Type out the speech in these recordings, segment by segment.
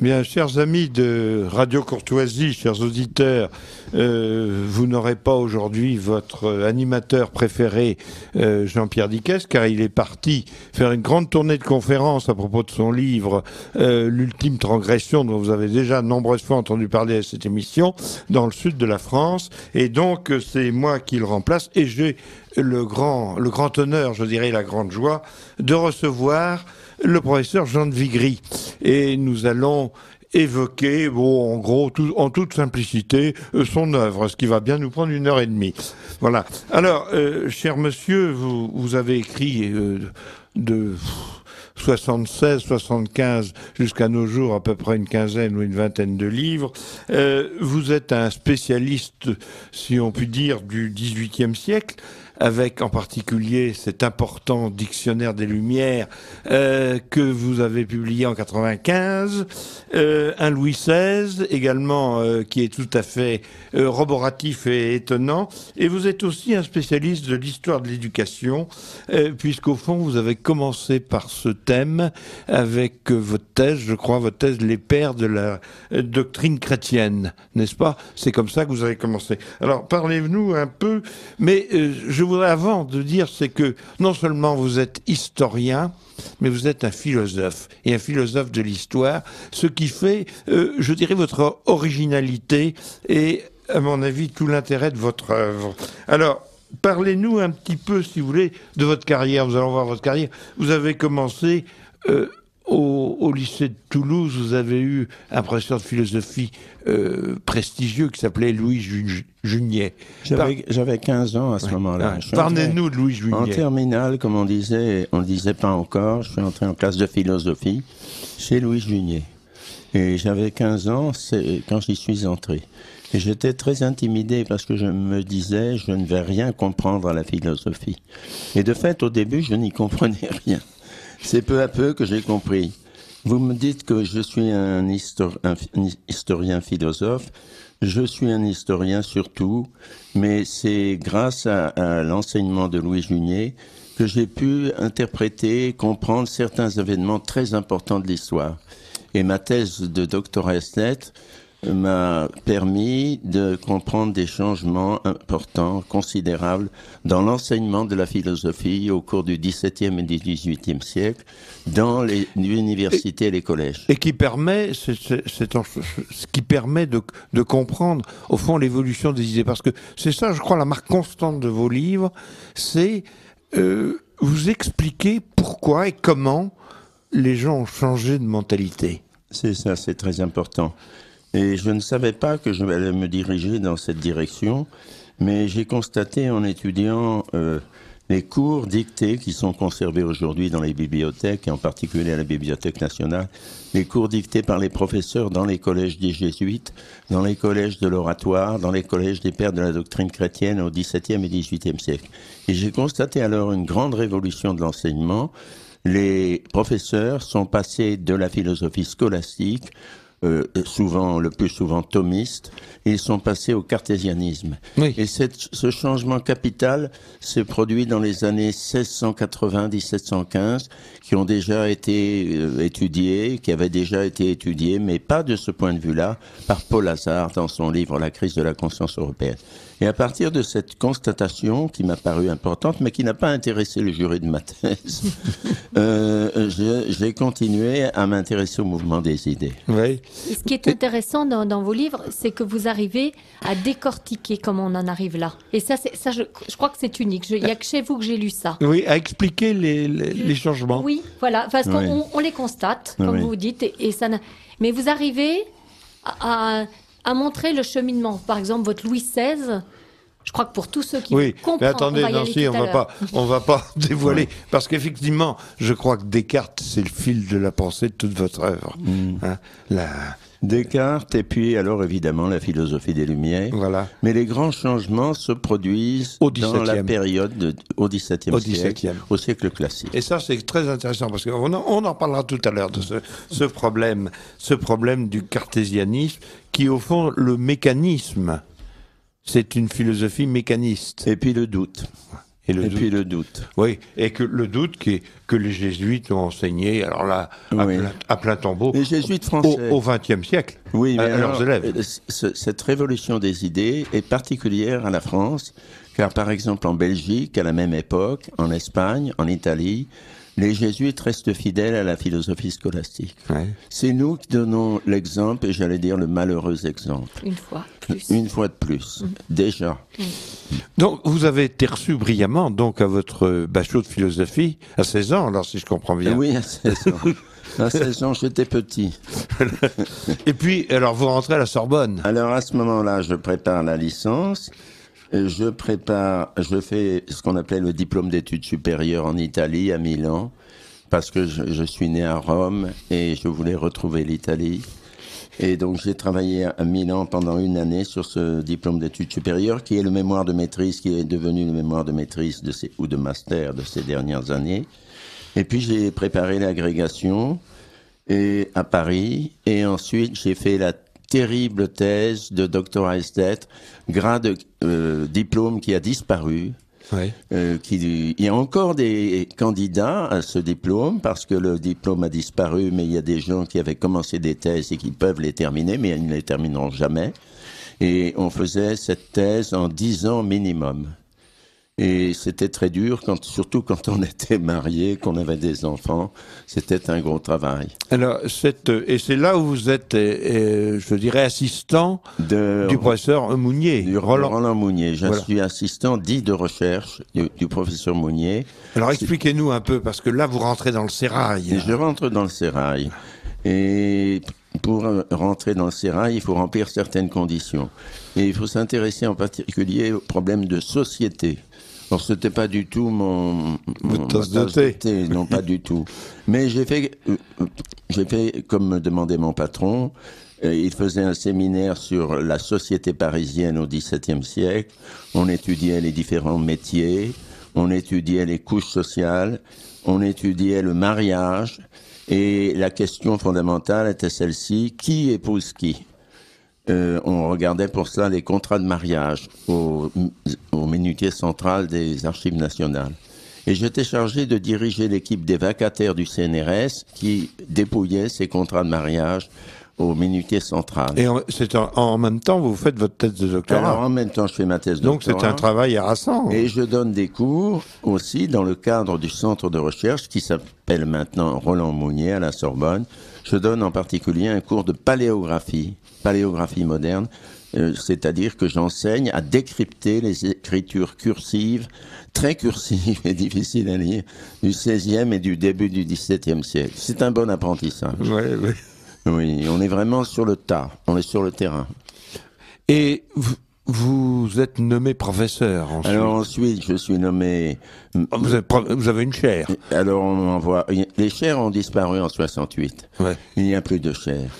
Eh bien, chers amis de Radio Courtoisie, chers auditeurs, euh, vous n'aurez pas aujourd'hui votre animateur préféré, euh, Jean-Pierre Diques, car il est parti faire une grande tournée de conférences à propos de son livre euh, L'ultime transgression, dont vous avez déjà nombreuses fois entendu parler à cette émission, dans le sud de la France. Et donc, c'est moi qui le remplace et j'ai le grand, le grand honneur, je dirais la grande joie, de recevoir le professeur Jean de Vigry. Et nous allons évoquer, bon, en gros, en toute simplicité, euh, son œuvre, ce qui va bien nous prendre une heure et demie. Voilà. Alors, euh, cher monsieur, vous, avez écrit euh, de 76, 75 jusqu'à nos jours, à peu près une quinzaine ou une vingtaine de livres. vous êtes un spécialiste, si on peut dire, du XVIIIe siècle avec en particulier cet important dictionnaire des Lumières euh, que vous avez publié en 95, euh, un Louis XVI également euh, qui est tout à fait euh, roboratif et étonnant, et vous êtes aussi un spécialiste de l'histoire de l'éducation, euh, puisqu'au fond vous avez commencé par ce thème avec votre thèse, je crois, votre thèse Les Pères de la doctrine chrétienne, n'est-ce pas C'est comme ça que vous avez commencé. Alors parlez-nous un peu, mais je voudrais, avant de dire, c'est que non seulement vous êtes historien, mais vous êtes un philosophe, et un philosophe de l'histoire, ce qui fait, euh, je dirais, votre originalité et, à mon avis, tout l'intérêt de votre œuvre. Alors, parlez-nous un petit peu, si vous voulez, de votre carrière. Nous allons voir votre carrière. Vous avez commencé... Euh, au, lycée de Toulouse, vous avez eu un professeur de philosophie euh, prestigieux qui s'appelait Louis Junier. J'avais 15 ans à ce moment-là. Ah, parlez-nous de Louis Junier. En terminale, comme on disait, on ne disait pas encore, je suis entré en classe de philosophie chez Louis Junier. Et j'avais 15 ans quand j'y suis entré. Et j'étais très intimidé parce que je me disais, je ne vais rien comprendre à la philosophie. Et de fait, au début, je n'y comprenais rien. C'est peu à peu que j'ai compris. Vous me dites que je suis un, historien philosophe. Je suis un historien surtout, mais c'est grâce à, l'enseignement de Louis Junier que j'ai pu interpréter comprendre certains événements très importants de l'histoire. Et ma thèse de doctorat esthète m'a permis de comprendre des changements importants, considérables, dans l'enseignement de la philosophie au cours du XVIIe et du XVIIIe siècle, dans les universités et, les collèges. Et qui permet, ce qui permet de, comprendre, au fond, l'évolution des idées. Parce que c'est ça, je crois, la marque constante de vos livres, c'est euh, vous expliquer pourquoi et comment les gens ont changé de mentalité. C'est ça, c'est très important. Et je ne savais pas que je allais me diriger dans cette direction, mais j'ai constaté en étudiant euh, les cours dictés qui sont conservés aujourd'hui dans les bibliothèques, et en particulier à la Bibliothèque nationale, les cours dictés par les professeurs dans les collèges des jésuites, dans les collèges de l'oratoire, dans les collèges des pères de la doctrine chrétienne au XVIIe et XVIIIe siècle. Et j'ai constaté alors une grande révolution de l'enseignement, les professeurs sont passés de la philosophie scolastique euh, souvent, le plus souvent thomistes, ils sont passés au cartésianisme. Et ce changement capital s'est produit dans les années 1680-1715, qui ont déjà été euh, étudiés, qui avaient déjà été étudiés, mais pas de ce point de vue-là, par Paul Hazard dans son livre La crise de la conscience européenne. Et à partir de cette constatation qui m'a paru importante, mais qui n'a pas intéressé le jury de ma thèse, euh, j'ai continué à m'intéresser au mouvement des idées. Oui. Ce qui est intéressant dans, vos livres, c'est que vous arrivez à décortiquer comment on en arrive là. Et ça, ça je, crois que c'est unique. Il n'y a que chez vous que j'ai lu ça. Oui, à expliquer les, changements. Oui, voilà, parce qu'on on les constate, comme vous dites, et, ça. Mais vous arrivez à à montrer le cheminement. Par exemple, votre Louis XVI, je crois que pour tous ceux qui oui, comprennent, mais attendez, on va on ne va pas, on va pas dévoiler, parce qu'effectivement, je crois que Descartes, c'est le fil de la pensée de toute votre œuvre. Mm. Hein. la, Descartes et puis alors évidemment la philosophie des Lumières. Voilà. Mais les grands changements se produisent au dans la période au XVIIe siècle, au siècle classique. Et ça c'est très intéressant parce qu'on on en parlera tout à l'heure de ce, ce problème, ce problème du cartésianisme qui au fond le mécanisme, c'est une philosophie mécaniste. Et puis le doute. Et, le doute. puis le doute. Oui, et que le doute qui que les jésuites ont enseigné, alors là, à, plein, à les jésuites français. au XXe siècle, oui, mais à, leurs élèves. Euh, cette révolution des idées est particulière à la France, car par exemple en Belgique, à la même époque, en Espagne, en Italie, les jésuites restent fidèles à la philosophie scolastique. C'est nous qui donnons l'exemple, et j'allais dire le malheureux exemple. Une fois euh, Une fois de plus, mm. déjà. Mm. Donc, vous avez été reçu brillamment donc, à votre bachelot de philosophie à 16 ans, alors si je comprends bien. Euh, oui, à 16 ans. À 16 ans, j'étais petit. et puis, alors, vous rentrez à la Sorbonne. Alors, à ce moment-là, je prépare la licence. Euh, je prépare, je fais ce qu'on appelait le diplôme d'études supérieures en Italie, à Milan, parce que je, suis né à Rome et je voulais retrouver l'Italie. Et donc j'ai travaillé à Milan pendant une année sur ce diplôme d'études supérieures qui est le mémoire de maîtrise, qui est devenu le mémoire de maîtrise de ces, ou de master de ces dernières années. Et puis j'ai préparé l'agrégation et à Paris. Et ensuite j'ai fait la terrible thèse de Dr. Heistet, grade, euh, diplôme qui a disparu. Euh, qui, il y a encore des candidats à ce diplôme parce que le diplôme a disparu, mais il y a des gens qui avaient commencé des thèses et qui peuvent les terminer, mais ils ne les termineront jamais. Et on faisait cette thèse en 10 ans minimum. Et c'était très dur, quand, surtout quand on était marié, qu'on avait des enfants. C'était un gros travail. Alors, et c'est là où vous êtes, euh, euh, je dirais, assistant du professeur Mounier. Du Roland, Mounier. Je suis assistant dit de recherche du, professeur Mounier. Alors, expliquez-nous un peu, parce que là, vous rentrez dans le sérail. Et je rentre dans le sérail. Et pour euh, rentrer dans le sérail, il faut remplir certaines conditions. Et il faut s'intéresser en particulier aux problèmes de société. Ce c'était pas du tout mon, mon non pas du tout. Mais j'ai fait, euh, j'ai fait comme me demandait mon patron. Euh, il faisait un séminaire sur la société parisienne au XVIIe siècle. On étudiait les différents métiers, on étudiait les couches sociales, on étudiait le mariage, et la question fondamentale était celle-ci qui épouse qui euh, on regardait pour cela les contrats de mariage au, au minutier central des archives nationales. Et j'étais chargé de diriger l'équipe des vacataires du CNRS qui dépouillait ces contrats de mariage au minutier central. Et en, même temps, vous faites votre thèse de doctorat Alors, en même temps, je fais ma thèse de doctorat. Donc, c'est un travail harassant. Et je donne des cours aussi dans le cadre du centre de recherche qui s'appelle maintenant Roland Mounier à la Sorbonne. Je donne en particulier un cours de paléographie paléographie moderne, euh, c'est-à-dire que j'enseigne à décrypter les écritures cursives, très cursives et difficiles à lire, du XVIe et du début du XVIIe siècle. C'est un bon apprentissage. Ouais, ouais. Oui, on est vraiment sur le tas, on est sur le terrain. Et vous, êtes nommé professeur ensuite. Alors ensuite, je suis nommé. Ah, vous avez, une chaire. Alors on voit... Les chaires ont disparu en 68. Il n'y a plus de chaires.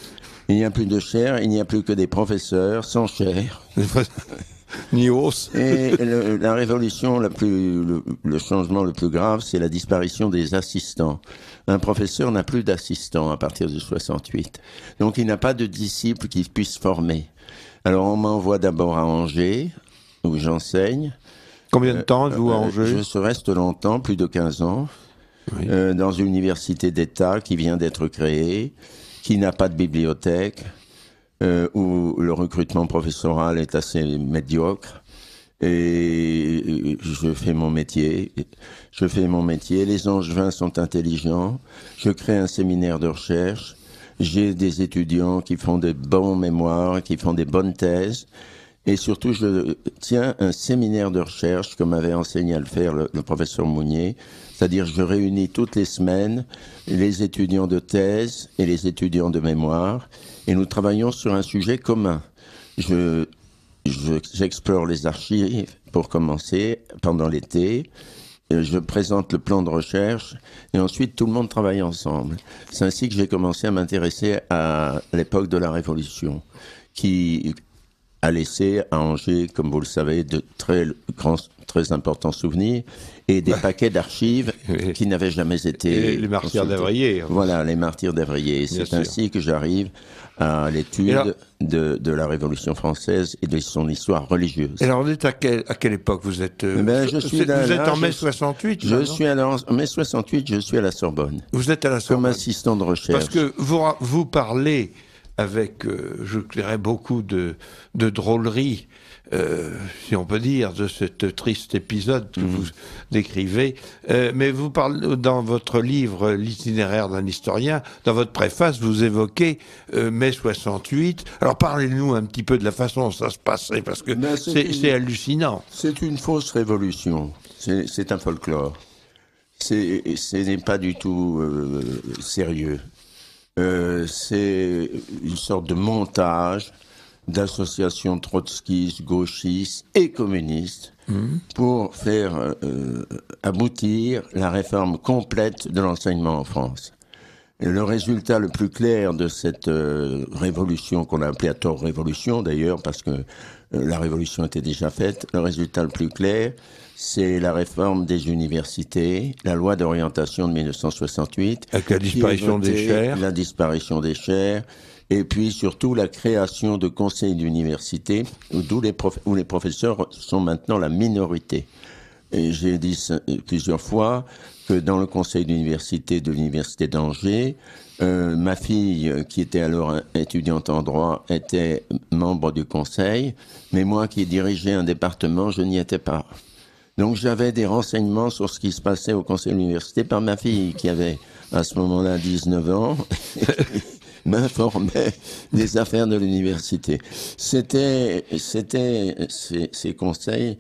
Il n'y a plus de chaire, il n'y a plus que des professeurs sans chaire. Ni hausse. Et la révolution le, changement le plus grave, c'est la disparition des assistants. Un professeur n'a plus d'assistants à partir de 68. Donc il n'a pas de disciples qu'il puisse former. Alors on m'envoie d'abord à Angers, où j'enseigne. Combien de temps euh, vous à euh, Angers Je reste longtemps, plus de 15 ans, euh, dans une université d'État qui vient d'être créée, qui n'a pas de bibliothèque, euh, où le recrutement professoral est assez médiocre. Et je fais mon métier. Je fais mon métier. Les angevins sont intelligents. Je crée un séminaire de recherche. J'ai des étudiants qui font des bons mémoires, qui font des bonnes thèses. Et surtout, je tiens un séminaire de recherche, comme m'avait enseigné à le faire le professeur Mounier, c'est-à-dire, je réunis toutes les semaines les étudiants de thèse et les étudiants de mémoire, et nous travaillons sur un sujet commun. Je, j'explore les archives pour commencer pendant l'été. Je présente le plan de recherche et ensuite tout le monde travaille ensemble. C'est ainsi que j'ai commencé à m'intéresser à l'époque de la Révolution, qui a laissé à Angers, comme vous le savez, de très, très importants souvenirs et des paquets d'archives qui n'avaient jamais été. les martyrs d'avrier. Hein. Voilà, les martyrs d'avrier. C'est ainsi que j'arrive à l'étude de, la Révolution française et de son histoire religieuse. Et alors, vous êtes à, quelle époque Vous êtes, euh, eh ben, vous êtes en mai 68 Je suis en mai 68, je suis à la Sorbonne. Vous êtes à la Sorbonne Comme assistant de recherche. Parce que vous, vous parlez avec, euh, je dirais, beaucoup de, de drôlerie euh, si on peut dire, de ce triste épisode que mhm. vous décrivez. Euh, mais vous parlez dans votre livre euh, L'itinéraire d'un historien, dans votre préface, vous évoquez mai 68. Alors parlez-nous un petit peu de la façon dont ça se passait, parce que ben, c'est hallucinant. C'est une fausse révolution. C'est un folklore. Ce n'est pas du tout sérieux. c'est une sorte de montage d'associations trotskistes, gauchistes et communistes mmh. pour faire euh, aboutir la réforme complète de l'enseignement en France. le résultat le plus clair de cette euh, révolution, qu'on a appelée à tort révolution d'ailleurs, parce que euh, la révolution était déjà faite, le résultat le plus clair, c'est la réforme des universités, la loi d'orientation de 1968. Avec la disparition des chaires. La disparition des chaires, et puis surtout la création de conseils d'université où, les les professeurs sont maintenant la minorité. Et j'ai dit euh, plusieurs fois que dans le conseil d'université de l'université d'Angers, euh, ma fille, euh, qui était alors étudiante en droit, était membre du conseil, mais moi qui dirigeais un département, je n'y étais pas. Donc j'avais des renseignements sur ce qui se passait au conseil d'université par ma fille, qui avait à ce moment-là 19 ans. m'informait des affaires de l'université. C'était, c'était, ces, conseils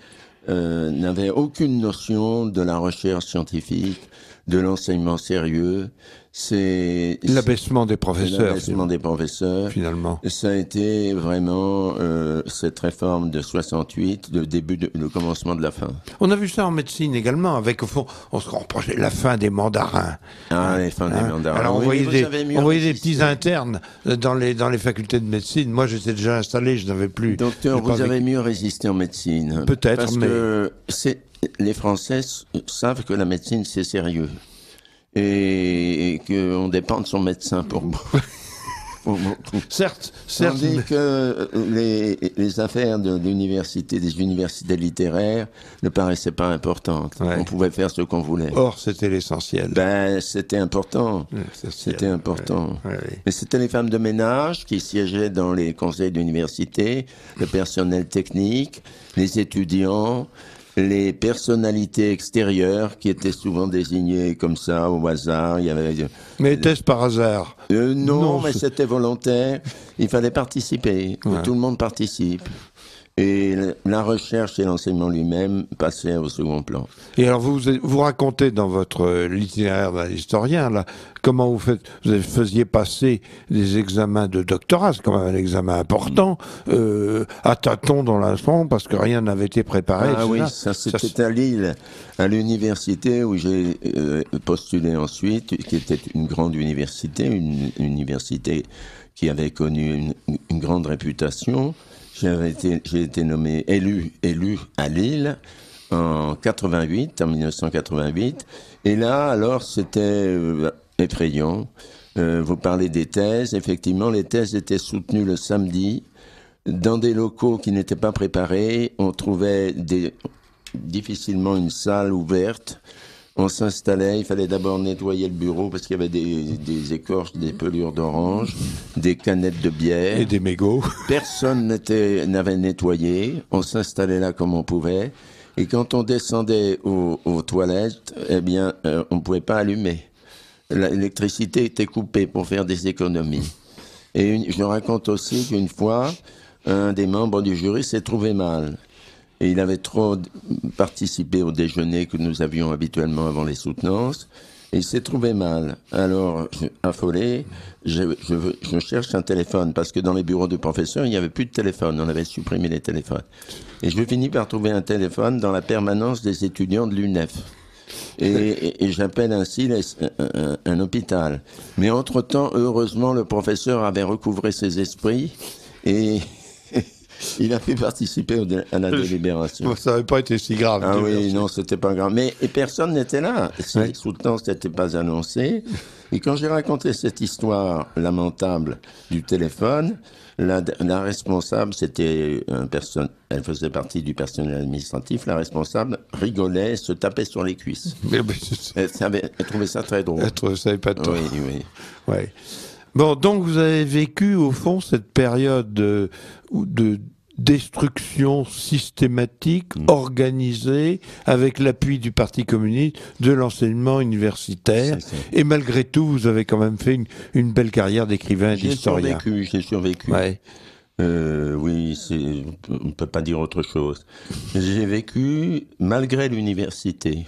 euh, n'avaient aucune notion de la recherche scientifique, de l'enseignement sérieux, c'est l'abaissement des professeurs. L'abaissement des professeurs. Finalement, ça a été vraiment euh, cette réforme de 68, le début, le commencement de la fin. On a vu ça en médecine également, avec au fond, on se reprochait la fin des mandarins. Ah, hein, les des hein. mandarins. Alors on voyait, des, on des, petits internes euh, dans les dans les facultés de médecine. Moi, j'étais déjà installé, je n'avais plus. Docteur, vous avez mieux résisté en médecine. Peut-être, mais c'est les Français savent que la médecine, c'est sérieux. Et, qu'on dépend de son médecin pour beaucoup. certes, certes. Tandis que euh, les, affaires de l'université, des universités littéraires ne paraissaient pas importantes. On pouvait faire ce qu'on voulait. Or, c'était l'essentiel. Ben, c'était important. C'était important. Mais c'était les femmes de ménage qui siégeaient dans les conseils d'université, le personnel technique, les étudiants, les personnalités extérieures qui étaient souvent désignées comme ça au hasard. Il y avait... Euh, mais était-ce par hasard euh, non, mais c'était volontaire. Il fallait participer. Tout le monde participe. Et la recherche et l'enseignement lui-même passaient au second plan. Et alors vous vous racontez dans votre euh, littéraire d'un historien là comment vous vous faisiez passer des examens de doctorat, c'est quand même un examen important, mm. euh, à tâtons dans l'instant parce que rien n'avait été préparé. Ah oui, ça c'était à Lille, à l'université où j'ai euh, postulé ensuite, qui était une grande université, une, université qui avait connu une, une grande réputation j'ai été, nommé élu, élu à Lille en 88, en 1988. Et là, alors, c'était euh, effrayant. Euh, vous parlez des thèses. Effectivement, les thèses étaient soutenues le samedi dans des locaux qui n'étaient pas préparés. On trouvait difficilement une salle ouverte. On s'installait, il fallait d'abord nettoyer le bureau parce qu'il y avait des, écorches, des pelures d'orange, des canettes de bière. Et des mégots. Personne n'avait nettoyé. On s'installait là comme on pouvait. Et quand on descendait aux, toilettes, eh bien, euh, on ne pouvait pas allumer. L'électricité était coupée pour faire des économies. Et je raconte aussi qu'une fois, un des membres du jury s'est trouvé mal. Et il avait trop participé au déjeuner que nous avions habituellement avant les soutenances. Et il s'est trouvé mal. Alors, affolé, je, cherche un téléphone parce que dans les bureaux du professeur, il n'y avait plus de téléphone. On avait supprimé les téléphones. Et je finis par trouver un téléphone dans la permanence des étudiants de l'UNEF. Et, j'appelle ainsi un, un, hôpital. Mais entre-temps, heureusement, le professeur avait recouvré ses esprits et il a fait participer à la délibération. Ça n'avait pas été si grave. Ah oui, non, c'était pas grave. Mais personne n'était là. Ouais. Sous le temps, c'était pas annoncé. Et quand j'ai raconté cette histoire lamentable du téléphone, la, responsable, c'était elle faisait partie du personnel administratif. La responsable rigolait, se tapait sur les cuisses. elle, trouvait ça très drôle. Elle ne savait pas de Oui, oui. Ouais. Bon, donc vous avez vécu au fond cette période de, de destruction systématique, mm. organisée, avec l'appui du Parti communiste, de l'enseignement universitaire. Et malgré tout, vous avez quand même fait une, belle carrière d'écrivain et d'historien. J'ai survécu, j'ai survécu. Euh, oui, on ne peut pas dire autre chose. J'ai vécu malgré l'université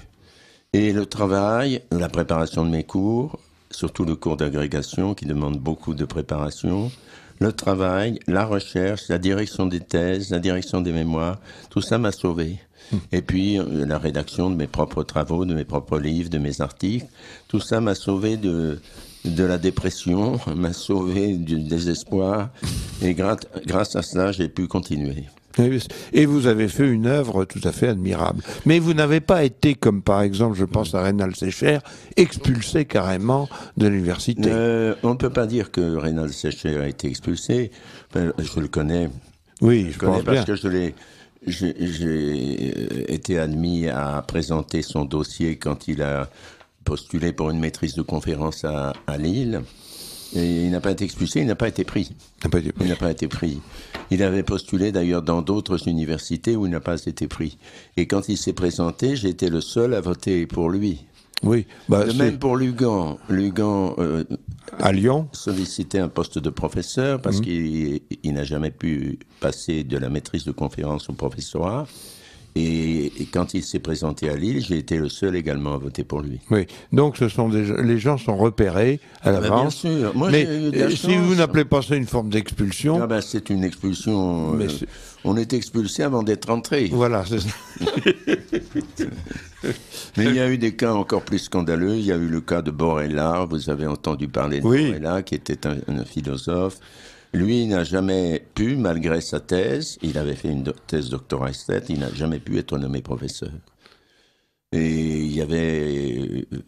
et le travail, la préparation de mes cours, surtout le cours d'agrégation qui demande beaucoup de préparation, le travail, la recherche, la direction des thèses, la direction des mémoires, tout ça m'a sauvé. Hmm. Et puis euh, la rédaction de mes propres travaux, de mes propres livres, de mes articles, tout ça m'a sauvé de, la dépression, m'a sauvé du désespoir, et grâce, grâce à cela, j'ai pu continuer. Et vous avez fait une œuvre tout à fait admirable. Mais vous n'avez pas été, comme par exemple, je pense à Reynald Secher, expulsé carrément de l'université. Euh, on ne peut pas dire que Reynald Secher a été expulsé. Ben, je le connais. Oui, je, le connais parce que je l'ai. J'ai été admis à présenter son dossier quand il a postulé pour une maîtrise de conférence à, à Lille. Et il n'a pas été expulsé, il n'a pas été pris. Il n'a pas été pris. Il avait postulé d'ailleurs dans d'autres universités où il n'a pas été pris. Et quand il s'est présenté, j'ai été le seul à voter pour lui. Oui, bah, même pour Lugan. Lugan euh, à Lyon sollicitait un poste de professeur parce mmh. qu'il n'a jamais pu passer de la maîtrise de conférence au professorat. Et, quand il s'est présenté à Lille, j'ai été le seul également à voter pour lui. Oui, donc ce sont les gens sont repérés à ah ben, l'avance. bien sûr. Moi, mais euh, si vous n'appelez pas ça une forme d'expulsion... Ah ben, c'est une expulsion... Euh, on est expulsé avant d'être entré. Voilà, c'est ça. mais il y a eu des cas encore plus scandaleux. Il y a eu le cas de Borella, vous avez entendu parler de oui. Borella, qui était un philosophe. Lui n'a jamais pu, malgré sa thèse, il avait fait une thèse doctorat esthète, il n'a jamais pu être nommé professeur. Et il y avait euh,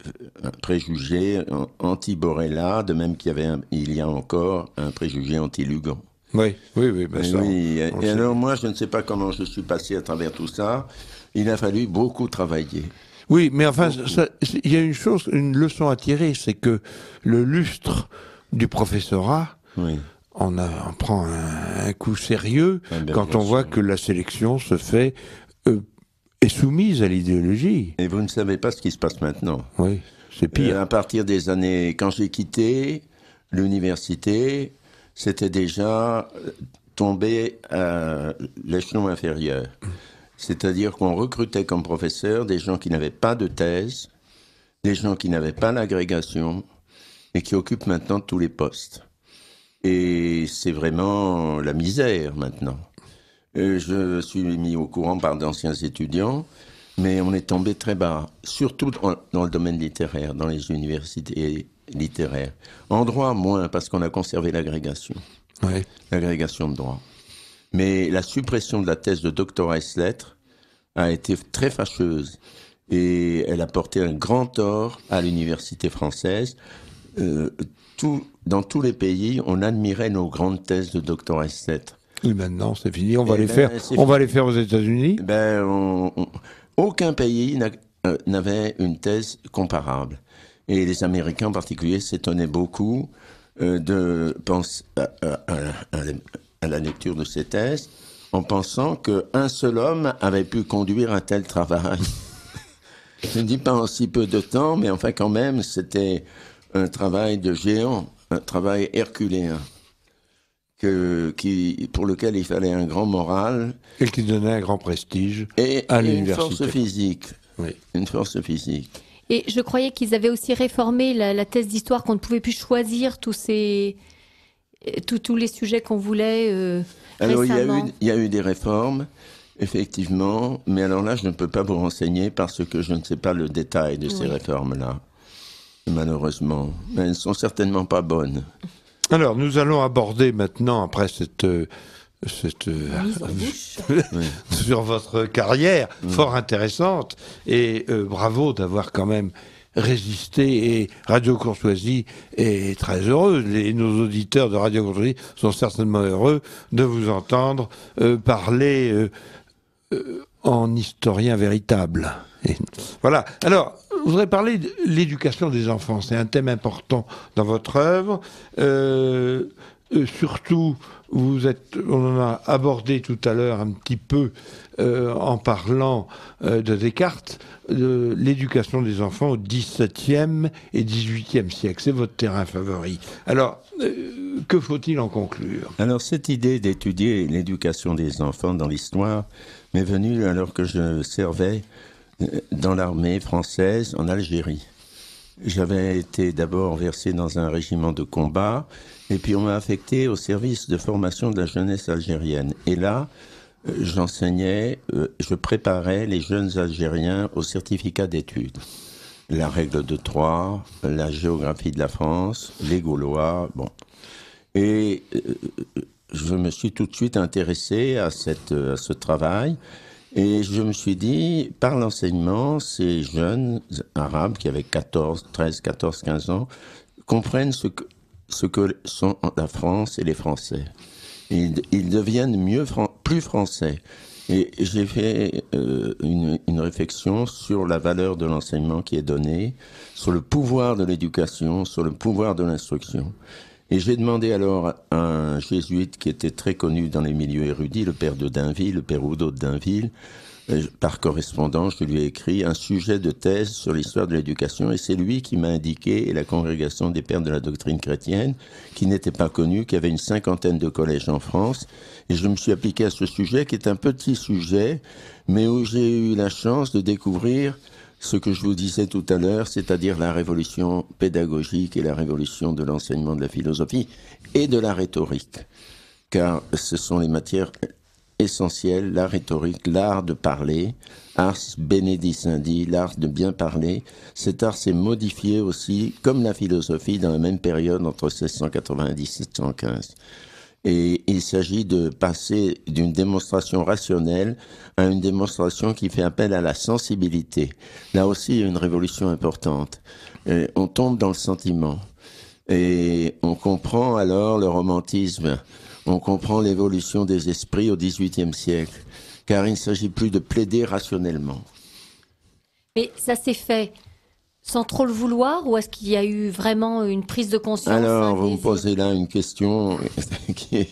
un préjugé anti-Borella, de même qu'il y avait, il y a encore un préjugé anti-Lugan. Oui, oui, oui. Ben ça, et alors moi, je ne sais pas comment je suis passé à travers tout ça. Il a fallu beaucoup travailler. Oui, mais enfin, il y a une chose, une leçon à tirer, c'est que le lustre du professorat oui on, prend un, coup sérieux quand on voit que la sélection se fait euh, est soumise à l'idéologie. Et vous ne savez pas ce qui se passe maintenant. Oui, c'est pire. Euh, à partir des années quand j'ai quitté l'université, c'était déjà euh, tombé à l'échelon inférieur. C'est-à-dire qu'on recrutait comme professeur des gens qui n'avaient pas de thèse, des gens qui n'avaient pas l'agrégation et qui occupent maintenant tous les postes. Et c'est vraiment la misère maintenant. Euh, je suis mis au courant par d'anciens étudiants, mais on est tombé très bas, surtout dans le domaine littéraire, dans les universités littéraires. En droit, moins, parce qu'on a conservé l'agrégation, l'agrégation de droit. Mais la suppression de la thèse de doctorat s lettres a été très fâcheuse et elle a porté un grand tort à l'université française. Euh, dans tous les pays, on admirait nos grandes thèses de doctorat 7 Et maintenant, eh c'est fini. On va eh les ben, faire. On va les faire aux États-Unis. Eh ben, aucun pays euh, n'avait une thèse comparable. Et les Américains en particulier s'étonnaient beaucoup euh, de pense euh, à, à, la lecture de ces thèses en pensant qu'un seul homme avait pu conduire un tel travail. Je ne dis pas en si peu de temps, mais enfin quand même, c'était un travail de géant, un travail herculéen, qui, pour lequel il fallait un grand moral. Et qui donnait un grand prestige et, à l'université. Une force physique. Une force physique. Et je croyais qu'ils avaient aussi réformé la, thèse d'histoire, qu'on ne pouvait plus choisir tous ces. Tous, les sujets qu'on voulait. Euh, alors, il y, a eu, des réformes. Effectivement, mais alors là, je ne peux pas vous renseigner parce que je ne sais pas le détail de ces réformes-là malheureusement. elles ne sont certainement pas bonnes. Alors, nous allons aborder maintenant, après cette... Euh, euh, sur votre carrière mm. fort intéressante et euh, bravo d'avoir quand même résisté et Radio Courtoisie est très heureuse et nos auditeurs de Radio Courtoisie sont certainement heureux de vous entendre parler en historien véritable. voilà. Alors, vous voudrais parlé de l'éducation des enfants. C'est un thème important dans votre œuvre. Euh, euh, surtout, vous êtes, on en a abordé tout à l'heure un petit peu euh, en parlant de Descartes, de l'éducation des enfants au XVIIe et XVIIIe siècle. C'est votre terrain favori. Alors, que faut-il en conclure Alors, cette idée d'étudier l'éducation des enfants dans l'histoire, m'est venu alors que je servais euh, dans l'armée française en Algérie. J'avais été d'abord versé dans un régiment de combat, et puis on m'a affecté au service de formation de la jeunesse algérienne. Et là, euh, j'enseignais, euh, je préparais les jeunes Algériens au certificat d'études. La règle de Troyes, la géographie de la France, les Gaulois, bon. Et je me suis tout de suite intéressé à, cette, ce travail. Et je me suis dit, par l'enseignement, ces jeunes arabes qui avaient 14, 13, 14, 15 ans comprennent ce que, ce que sont la France et les Français. Ils, deviennent mieux, plus français. Et j'ai fait euh, une, une, réflexion sur la valeur de l'enseignement qui est donné, sur le pouvoir de l'éducation, sur le pouvoir de l'instruction. Et j'ai demandé alors à un jésuite qui était très connu dans les milieux érudits, le père de Dainville, le père Oudot de Dainville, euh, par correspondance, je lui ai écrit un sujet de thèse sur l'histoire de l'éducation et c'est lui qui m'a indiqué, la congrégation des pères de la doctrine chrétienne, qui n'était pas connue, qui avait une cinquantaine de collèges en France. Et je me suis appliqué à ce sujet qui est un petit sujet, mais où j'ai eu la chance de découvrir ce que je vous disais tout à l'heure, c'est-à-dire la révolution pédagogique et la révolution de l'enseignement de la philosophie et de la rhétorique, car ce sont les matières essentielles, la rhétorique, l'art de parler, ars Benedicendi, l'art de bien parler. Cet art s'est modifié aussi, comme la philosophie, dans la même période entre 1690 et 1715. Et il s'agit de passer d'une démonstration rationnelle à une démonstration qui fait appel à la sensibilité. Là aussi, une révolution importante. on tombe dans le sentiment. Et on comprend alors le romantisme. On comprend l'évolution des esprits au XVIIIe siècle. Car il ne s'agit plus de plaider rationnellement. Mais ça s'est fait sans trop le vouloir ou est-ce qu'il y a eu vraiment une prise de conscience Alors, vous me posez là une question qui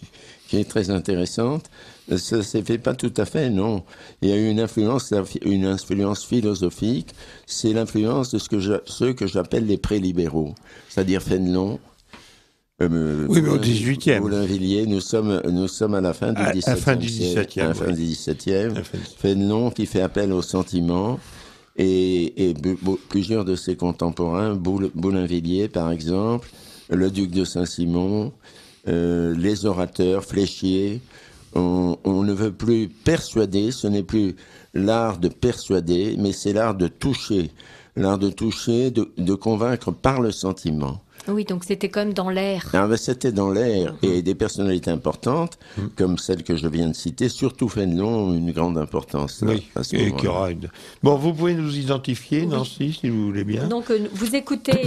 est, très intéressante. Euh, ça ne s'est fait pas tout à fait, non. Il y a eu une influence, une influence philosophique, c'est l'influence de ce que ceux que j'appelle les prélibéraux, c'est-à-dire Fénelon, euh, oui, au nous sommes, nous sommes à la fin du 17e. À la fin du 17e. Fénelon qui fait appel au sentiment et, plusieurs de ses contemporains, par exemple, le duc de Saint-Simon, euh, les orateurs, Fléchier, on, ne veut plus persuader, ce n'est plus l'art de persuader, mais c'est l'art de toucher, l'art de toucher, de, convaincre par le sentiment. Oui, donc c'était comme dans l'air. Ah, ben, c'était dans l'air. Mmh. Et des personnalités importantes, mmh. comme celle que je viens de citer, surtout Fénelon, une grande importance. oui, et Bon, vous pouvez nous identifier, Nancy, si vous voulez bien. Donc, euh, vous écoutez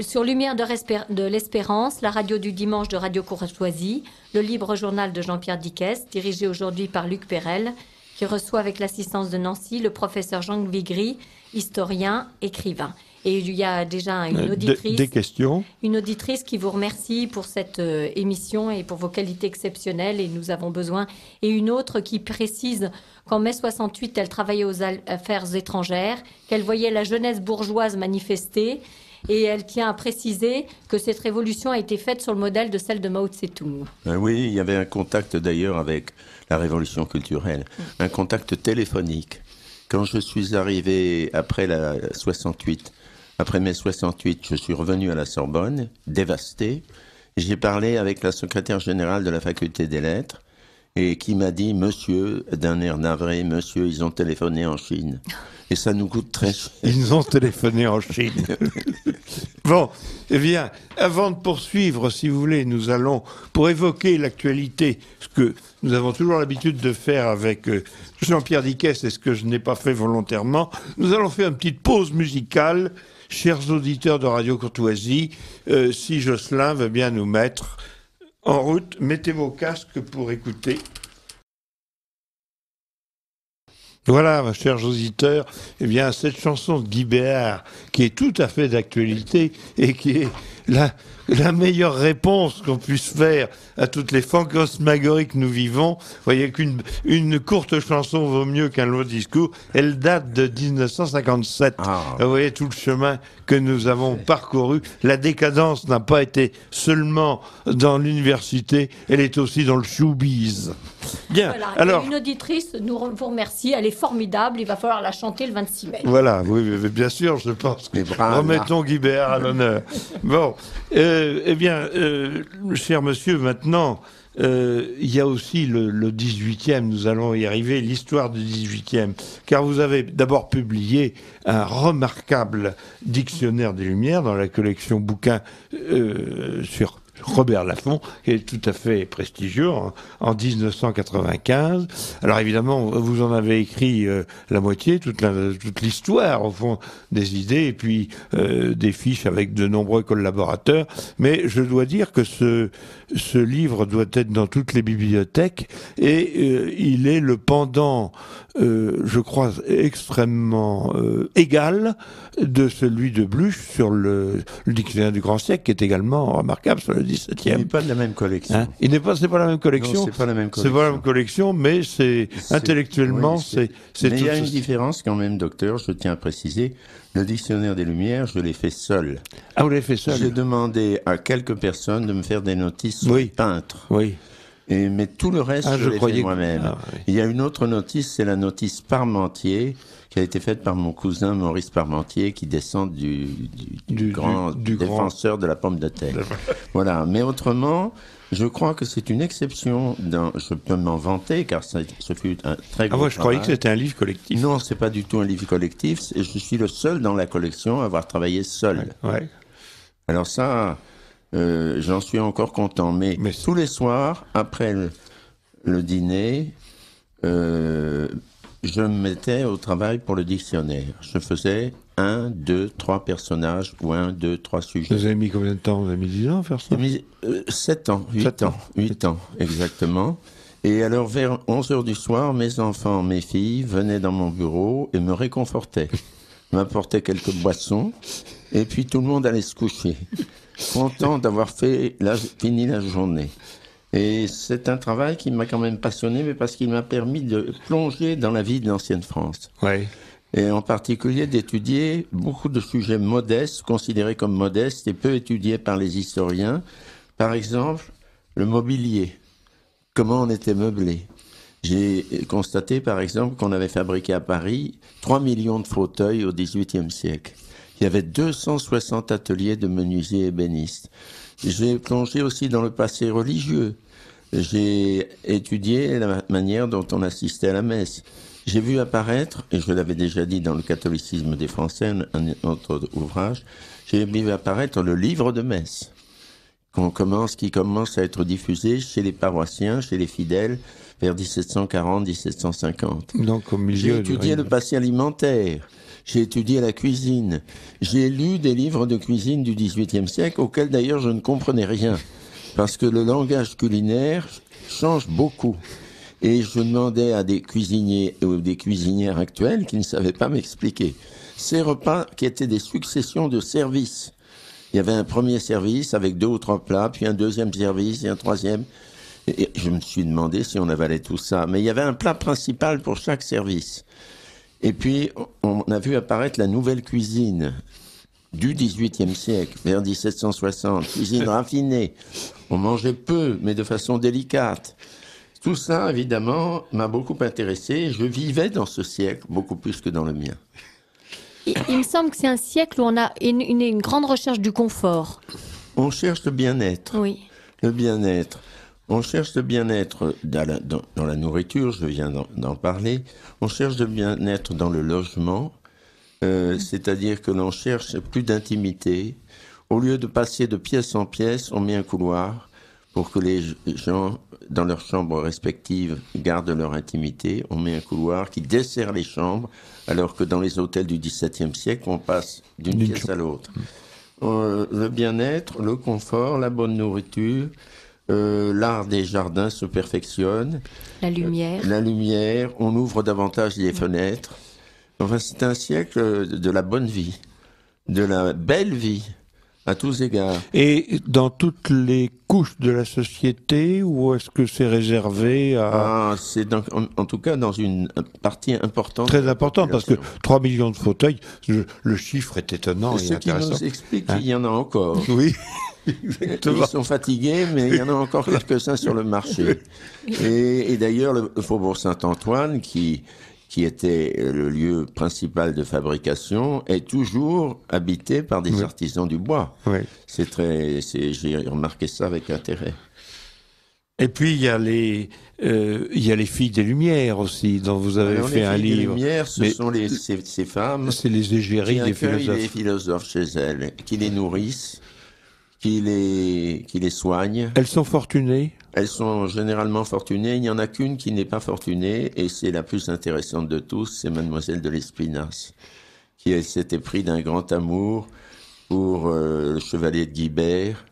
sur Lumière de l'Espérance, la radio du dimanche de Radio Courtoisie, le libre journal de Jean-Pierre Dickès, dirigé aujourd'hui par Luc Perel, qui reçoit avec l'assistance de Nancy le professeur Jean Vigry, historien, écrivain. Et il y a déjà une euh, auditrice, des questions. une auditrice qui vous remercie pour cette euh, émission et pour vos qualités exceptionnelles et nous avons besoin. Et une autre qui précise qu'en mai 68, elle travaillait aux affaires étrangères, qu'elle voyait la jeunesse bourgeoise manifester et elle tient à préciser que cette révolution a été faite sur le modèle de celle de Mao Tse-tung. Euh, oui, il y avait un contact d'ailleurs avec la révolution culturelle, mm. un contact téléphonique. Quand je suis arrivé après la 68 après mai 68, je suis revenu à la Sorbonne, dévasté. J'ai parlé avec la secrétaire générale de la faculté des lettres et qui m'a dit Monsieur, d'un air navré, monsieur, ils ont téléphoné en Chine et ça nous coûte très cher. Ils nous ont téléphoné en Chine. bon, eh bien, avant de poursuivre, si vous voulez, nous allons, pour évoquer l'actualité, ce que nous avons toujours l'habitude de faire avec euh, Jean-Pierre Diquet, c'est ce que je n'ai pas fait volontairement, nous allons faire une petite pause musicale. Chers auditeurs de Radio Courtoisie, euh, si Jocelyn veut bien nous mettre en route, mettez vos casques pour écouter voilà, chers auditeurs, eh bien, cette chanson de Guy Béard, qui est tout à fait d'actualité et qui est la, meilleure réponse qu'on puisse faire à toutes les fantasmagories que nous vivons, vous voyez qu'une courte chanson vaut mieux qu'un long discours, elle date de 1957. Ah. Vous voyez tout le chemin que nous avons parcouru. La décadence n'a pas été seulement dans l'université, elle est aussi dans le showbiz. Bien, alors... Une auditrice nous remercie, elle est formidable, il va falloir la chanter le 26 mai. Voilà, oui, bien sûr, je pense que... Remettons Guibert à l'honneur. Bon, euh, eh bien, euh, cher monsieur, maintenant, euh, il y a aussi le, 18e, nous allons y arriver, l'histoire du 18e, car vous avez d'abord publié un remarquable dictionnaire des Lumières dans la collection bouquin sur Robert Laffont, qui est tout à fait prestigieux, hein, en, 1995. Alors évidemment, vous en avez écrit euh, la moitié, toute, toute l'histoire, au fond, des idées, et puis euh, des fiches avec de nombreux collaborateurs. Mais je dois dire que ce, ce livre doit être dans toutes les bibliothèques, et euh, il est le pendant euh, je crois, extrêmement euh, égal de celui de Bluch sur le, dictionnaire du grand siècle, qui est également remarquable sur le 17 e Il n'est pas de la même collection. Hein? Il n'est pas, c'est pas la même collection. C'est pas la même collection. C'est pas la même collection, mais c'est intellectuellement, c'est. Mais il y a une différence quand même, docteur. Je tiens à préciser. Le dictionnaire des Lumières, je l'ai fait seul. Ah, vous l'avez fait seul. J'ai demandé à quelques personnes de me faire des notices sur oui. Oui mais tout le reste, ah, je, je fait moi-même. Ah, Il y a une autre notice, c'est la notice Parmentier, qui a été faite par mon cousin Maurice Parmentier, qui descend du, du, grand défenseur de la pomme de terre. voilà. Mais autrement, je crois que c'est une exception. je peux m'en vanter, car ce fut un très grand. Ah oui, je croyais que c'était un livre collectif. Non, c'est pas du tout un livre collectif. Je suis le seul dans la collection à avoir travaillé seul. Ouais. Alors ça, euh, j'en suis encore content. Mais, tous les soirs, après le, dîner, euh, je me mettais au travail pour le dictionnaire. Je faisais un, deux, trois personnages ou un, deux, trois sujets. Vous avez mis combien de temps Vous avez mis 10 ans à faire ça 7 euh, ans, 8 ans, 8 ans, exactement. Et alors, vers 11 heures du soir, mes enfants, mes filles venaient dans mon bureau et me réconfortaient, m'apportaient quelques boissons, et puis tout le monde allait se coucher content d'avoir fini la journée. Et c'est un travail qui m'a quand même passionné, mais parce qu'il m'a permis de plonger dans la vie de l'ancienne France. Et en particulier d'étudier beaucoup de sujets modestes, considérés comme modestes et peu étudiés par les historiens. Par exemple, le mobilier. Comment on était meublé. J'ai constaté, par exemple, qu'on avait fabriqué à Paris 3 millions de fauteuils au XVIIIe siècle. Il y avait 260 ateliers de menuisiers ébénistes. J'ai plongé aussi dans le passé religieux. J'ai étudié la manière dont on assistait à la messe. J'ai vu apparaître, et je l'avais déjà dit dans le catholicisme des Français, un autre ouvrage, j'ai vu apparaître le livre de messe, commence, qui commence à être diffusé chez les paroissiens, chez les fidèles, vers 1740-1750. Donc J'ai étudié le passé alimentaire j'ai étudié la cuisine, j'ai lu des livres de cuisine du XVIIIe siècle auxquels d'ailleurs je ne comprenais rien, parce que le langage culinaire change beaucoup. Et je demandais à des cuisiniers ou euh, des cuisinières actuelles qui ne savaient pas m'expliquer. Ces repas qui étaient des successions de services. Il y avait un premier service avec deux ou trois plats, puis un deuxième service et un troisième. Et je me suis demandé si on avalait tout ça. Mais il y avait un plat principal pour chaque service. Et puis, on a vu apparaître la nouvelle cuisine du XVIIIe siècle, vers 1760, cuisine raffinée. On mangeait peu, mais de façon délicate. Tout ça, évidemment, m'a beaucoup intéressé. Je vivais dans ce siècle, beaucoup plus que dans le mien. Il, me semble que c'est un siècle où on a une, une grande recherche du confort. On cherche le bien-être. Oui. Le bien-être. On cherche le bien-être dans, la, nourriture, je viens d'en parler. On cherche le bien-être dans le logement, euh, c'est-à-dire que l'on cherche plus d'intimité. Au lieu de passer de pièce en pièce, on met un couloir pour que les gens, dans leurs chambres respectives, gardent leur intimité. On met un couloir qui dessert les chambres, alors que dans les hôtels du XVIIe siècle, on passe d'une pièce à l'autre. Euh, le bien-être, le confort, la bonne nourriture, euh, l'art des jardins se perfectionne. La lumière. la lumière, on ouvre davantage les fenêtres. Enfin, c'est un siècle de la bonne vie, de la belle vie à tous égards. Et dans toutes les couches de la société, ou est-ce que c'est réservé à... Ah, c'est en, tout cas dans une partie importante. Très importante, parce que 3 millions de fauteuils, le, chiffre est étonnant et, intéressant. explique hein qu'il y en a encore. Oui. Exactement. Ils sont fatigués, mais il y en a encore quelques-uns sur le marché. Et, d'ailleurs, le faubourg Saint-Antoine, qui, qui était le lieu principal de fabrication, est toujours habité par des artisans du bois. C'est très, j'ai remarqué ça avec intérêt. Et puis il y a les, euh, il y a les filles des Lumières aussi, dont vous avez fait un livre. Les filles des Lumières, ce sont les, ces, femmes. C'est les égéries des philosophes. les philosophes chez elles, qui les nourrissent qui les, qui les soignent. Elles sont fortunées Elles sont généralement fortunées. Il n'y en a qu'une qui n'est pas fortunée, et c'est la plus intéressante de tous, c'est Mademoiselle de l'Espinasse, qui s'était pris d'un grand amour pour euh, le chevalier de Guibert,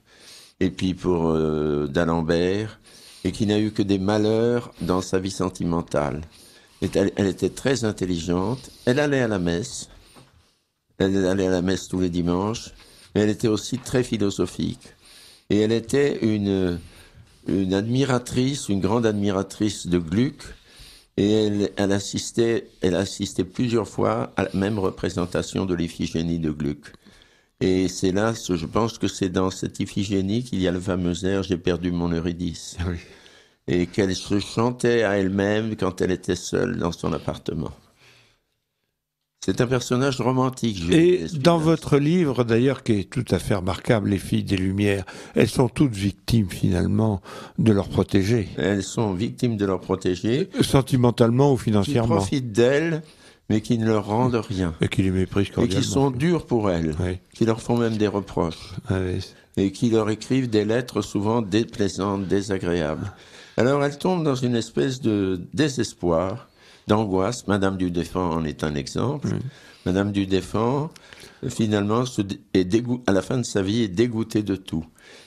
et puis pour euh, d'Alembert, et qui n'a eu que des malheurs dans sa vie sentimentale. elle était très intelligente, elle allait à la messe, elle allait à la messe tous les dimanches, elle était aussi très philosophique. Et elle était une, admiratrice, une grande admiratrice de Gluck. Et elle, assistait, elle assistait plusieurs fois à la même représentation de l'Iphigénie de Gluck. Et c'est là, je pense que c'est dans cette Iphigénie qu'il y a le fameux air J'ai perdu mon Eurydice. Ah Et qu'elle se chantait à elle-même quand elle était seule dans son appartement. C'est un personnage romantique. Et dans votre livre, d'ailleurs, qui est tout à fait remarquable, Les filles des Lumières, elles sont toutes victimes, finalement, de leurs protégés. Elles sont victimes de leurs protégés. Sentimentalement ou financièrement. Qui profitent d'elles, mais qui ne leur rendent rien. Et qui les méprisent Et qui sont durs pour elles. Qui leur font même des reproches. Ah et qui leur écrivent des lettres souvent déplaisantes, désagréables. Alors elles tombent dans une espèce de désespoir d'angoisse. Madame du Défend en est un exemple. Madame du Défend, euh, finalement, est à la fin de sa vie, est dégoûtée de tout.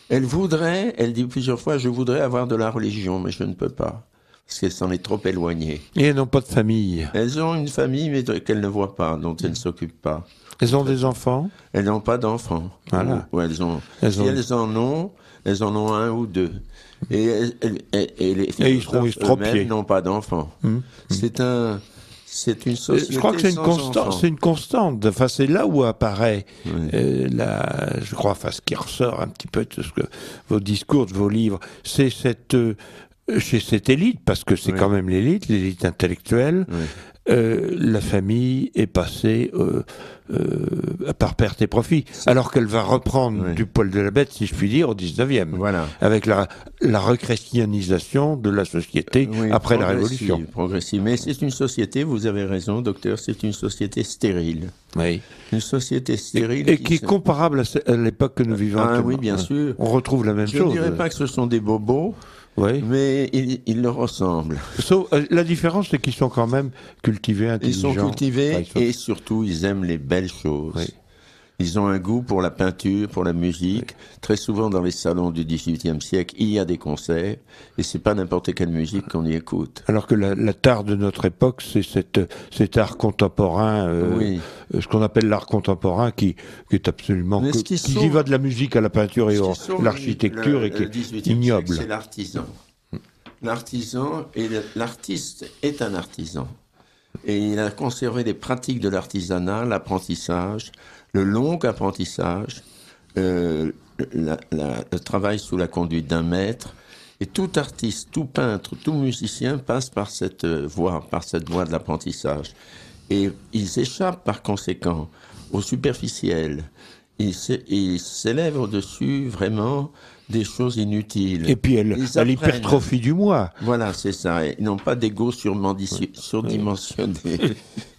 Elle voudrait, elle dit plusieurs fois, je voudrais avoir de la religion, mais je ne peux pas parce qu'elle s'en est trop éloignée. Et elles n'ont pas de famille. Elles ont une famille, mais qu'elles ne voient pas, dont elles ne s'occupent pas. Elles ont des enfants Elles n'ont pas d'enfants. Voilà. elles si elles en ont, elles en ont un ou deux. Et, les philosophes eux-mêmes n'ont pas d'enfants. Mmh, mmh. C'est un... C'est une société. Euh, je crois que c'est une constante. C'est une constante. Enfin, c'est là où apparaît euh, la, je crois, enfin, ce qui ressort un petit peu de ce que vos discours, de vos livres, c'est cette euh, chez cette élite, parce que c'est quand même l'élite, l'élite intellectuelle, euh, la famille est passée euh, euh, par perte et profit, alors qu'elle va reprendre du poil de la bête, si je puis dire, au 19e, voilà. avec la, la rechristianisation de la société après la Révolution. Progressive, mais c'est une société, vous avez raison, docteur, c'est une société stérile. Oui. Une société stérile. Et, qui, est comparable à l'époque que nous vivons. Ah oui, bien sûr. On retrouve la même chose. Je ne dirais pas que ce sont des bobos. Oui. Mais ils, leur ressemblent. Euh, la différence, c'est qu'ils sont quand même cultivés, intelligents. Ils sont cultivés et surtout, ils aiment les belles choses. Ils ont un goût pour la peinture, pour la musique. Très souvent dans les salons du XVIIIe siècle, il y a des concerts et c'est pas n'importe quelle musique qu'on y écoute. Alors que la, la tare de notre époque, c'est cet art contemporain, euh, ce qu'on appelle l'art contemporain, qui, qui, est absolument que, qui, sont, va de la musique à la peinture et à l'architecture et qui est ignoble. C'est l'artisan. L'artisan et l'artiste est un artisan. Et il a conservé les pratiques de l'artisanat, l'apprentissage, le long apprentissage, euh, le travail sous la conduite d'un maître. Et tout artiste, tout peintre, tout musicien passe par cette euh, voie, par cette voie de l'apprentissage. Et ils échappent par conséquent au superficiel. Ils s'élèvent au-dessus vraiment des choses inutiles. Et puis elle, à l'hypertrophie du moi. Voilà, c'est ça. Ils n'ont pas d'ego surdimensionné.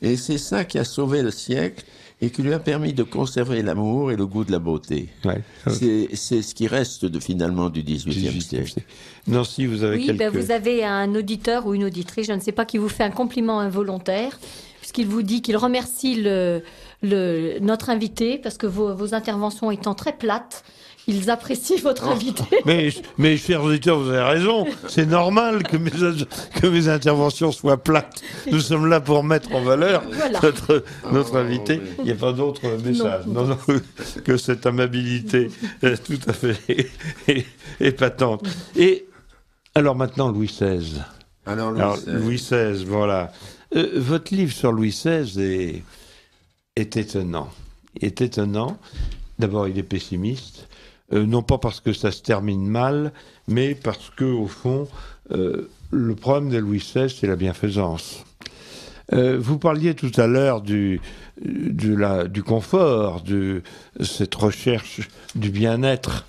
Et c'est ça qui a sauvé le siècle et qui lui a permis de conserver l'amour et le goût de la beauté. C'est ce qui reste de, finalement du XVIIIe siècle. Nancy, vous avez oui, quelques... Ben, vous avez un auditeur ou une auditrice, je ne sais pas, qui vous fait un compliment involontaire, puisqu'il vous dit qu'il remercie le, le, notre invité, parce que vos, vos interventions étant très plates, ils apprécient votre ah. invité. Mais, mais chers auditeurs, vous avez raison. C'est normal que mes, que mes interventions soient plates. Nous sommes là pour mettre en valeur notre, notre ah, invité. Il n'y a pas d'autre message que cette amabilité tout à fait épatante. Et alors maintenant, Louis XVI. Alors, Louis, XVI. voilà. Euh, votre livre sur Louis XVI est, étonnant. Est étonnant. D'abord, il est pessimiste. Euh, non pas parce que ça se termine mal, mais parce que, au fond, euh, le problème de Louis XVI, c'est la bienfaisance. Euh, vous parliez tout à l'heure du, du, du confort, de cette recherche du bien-être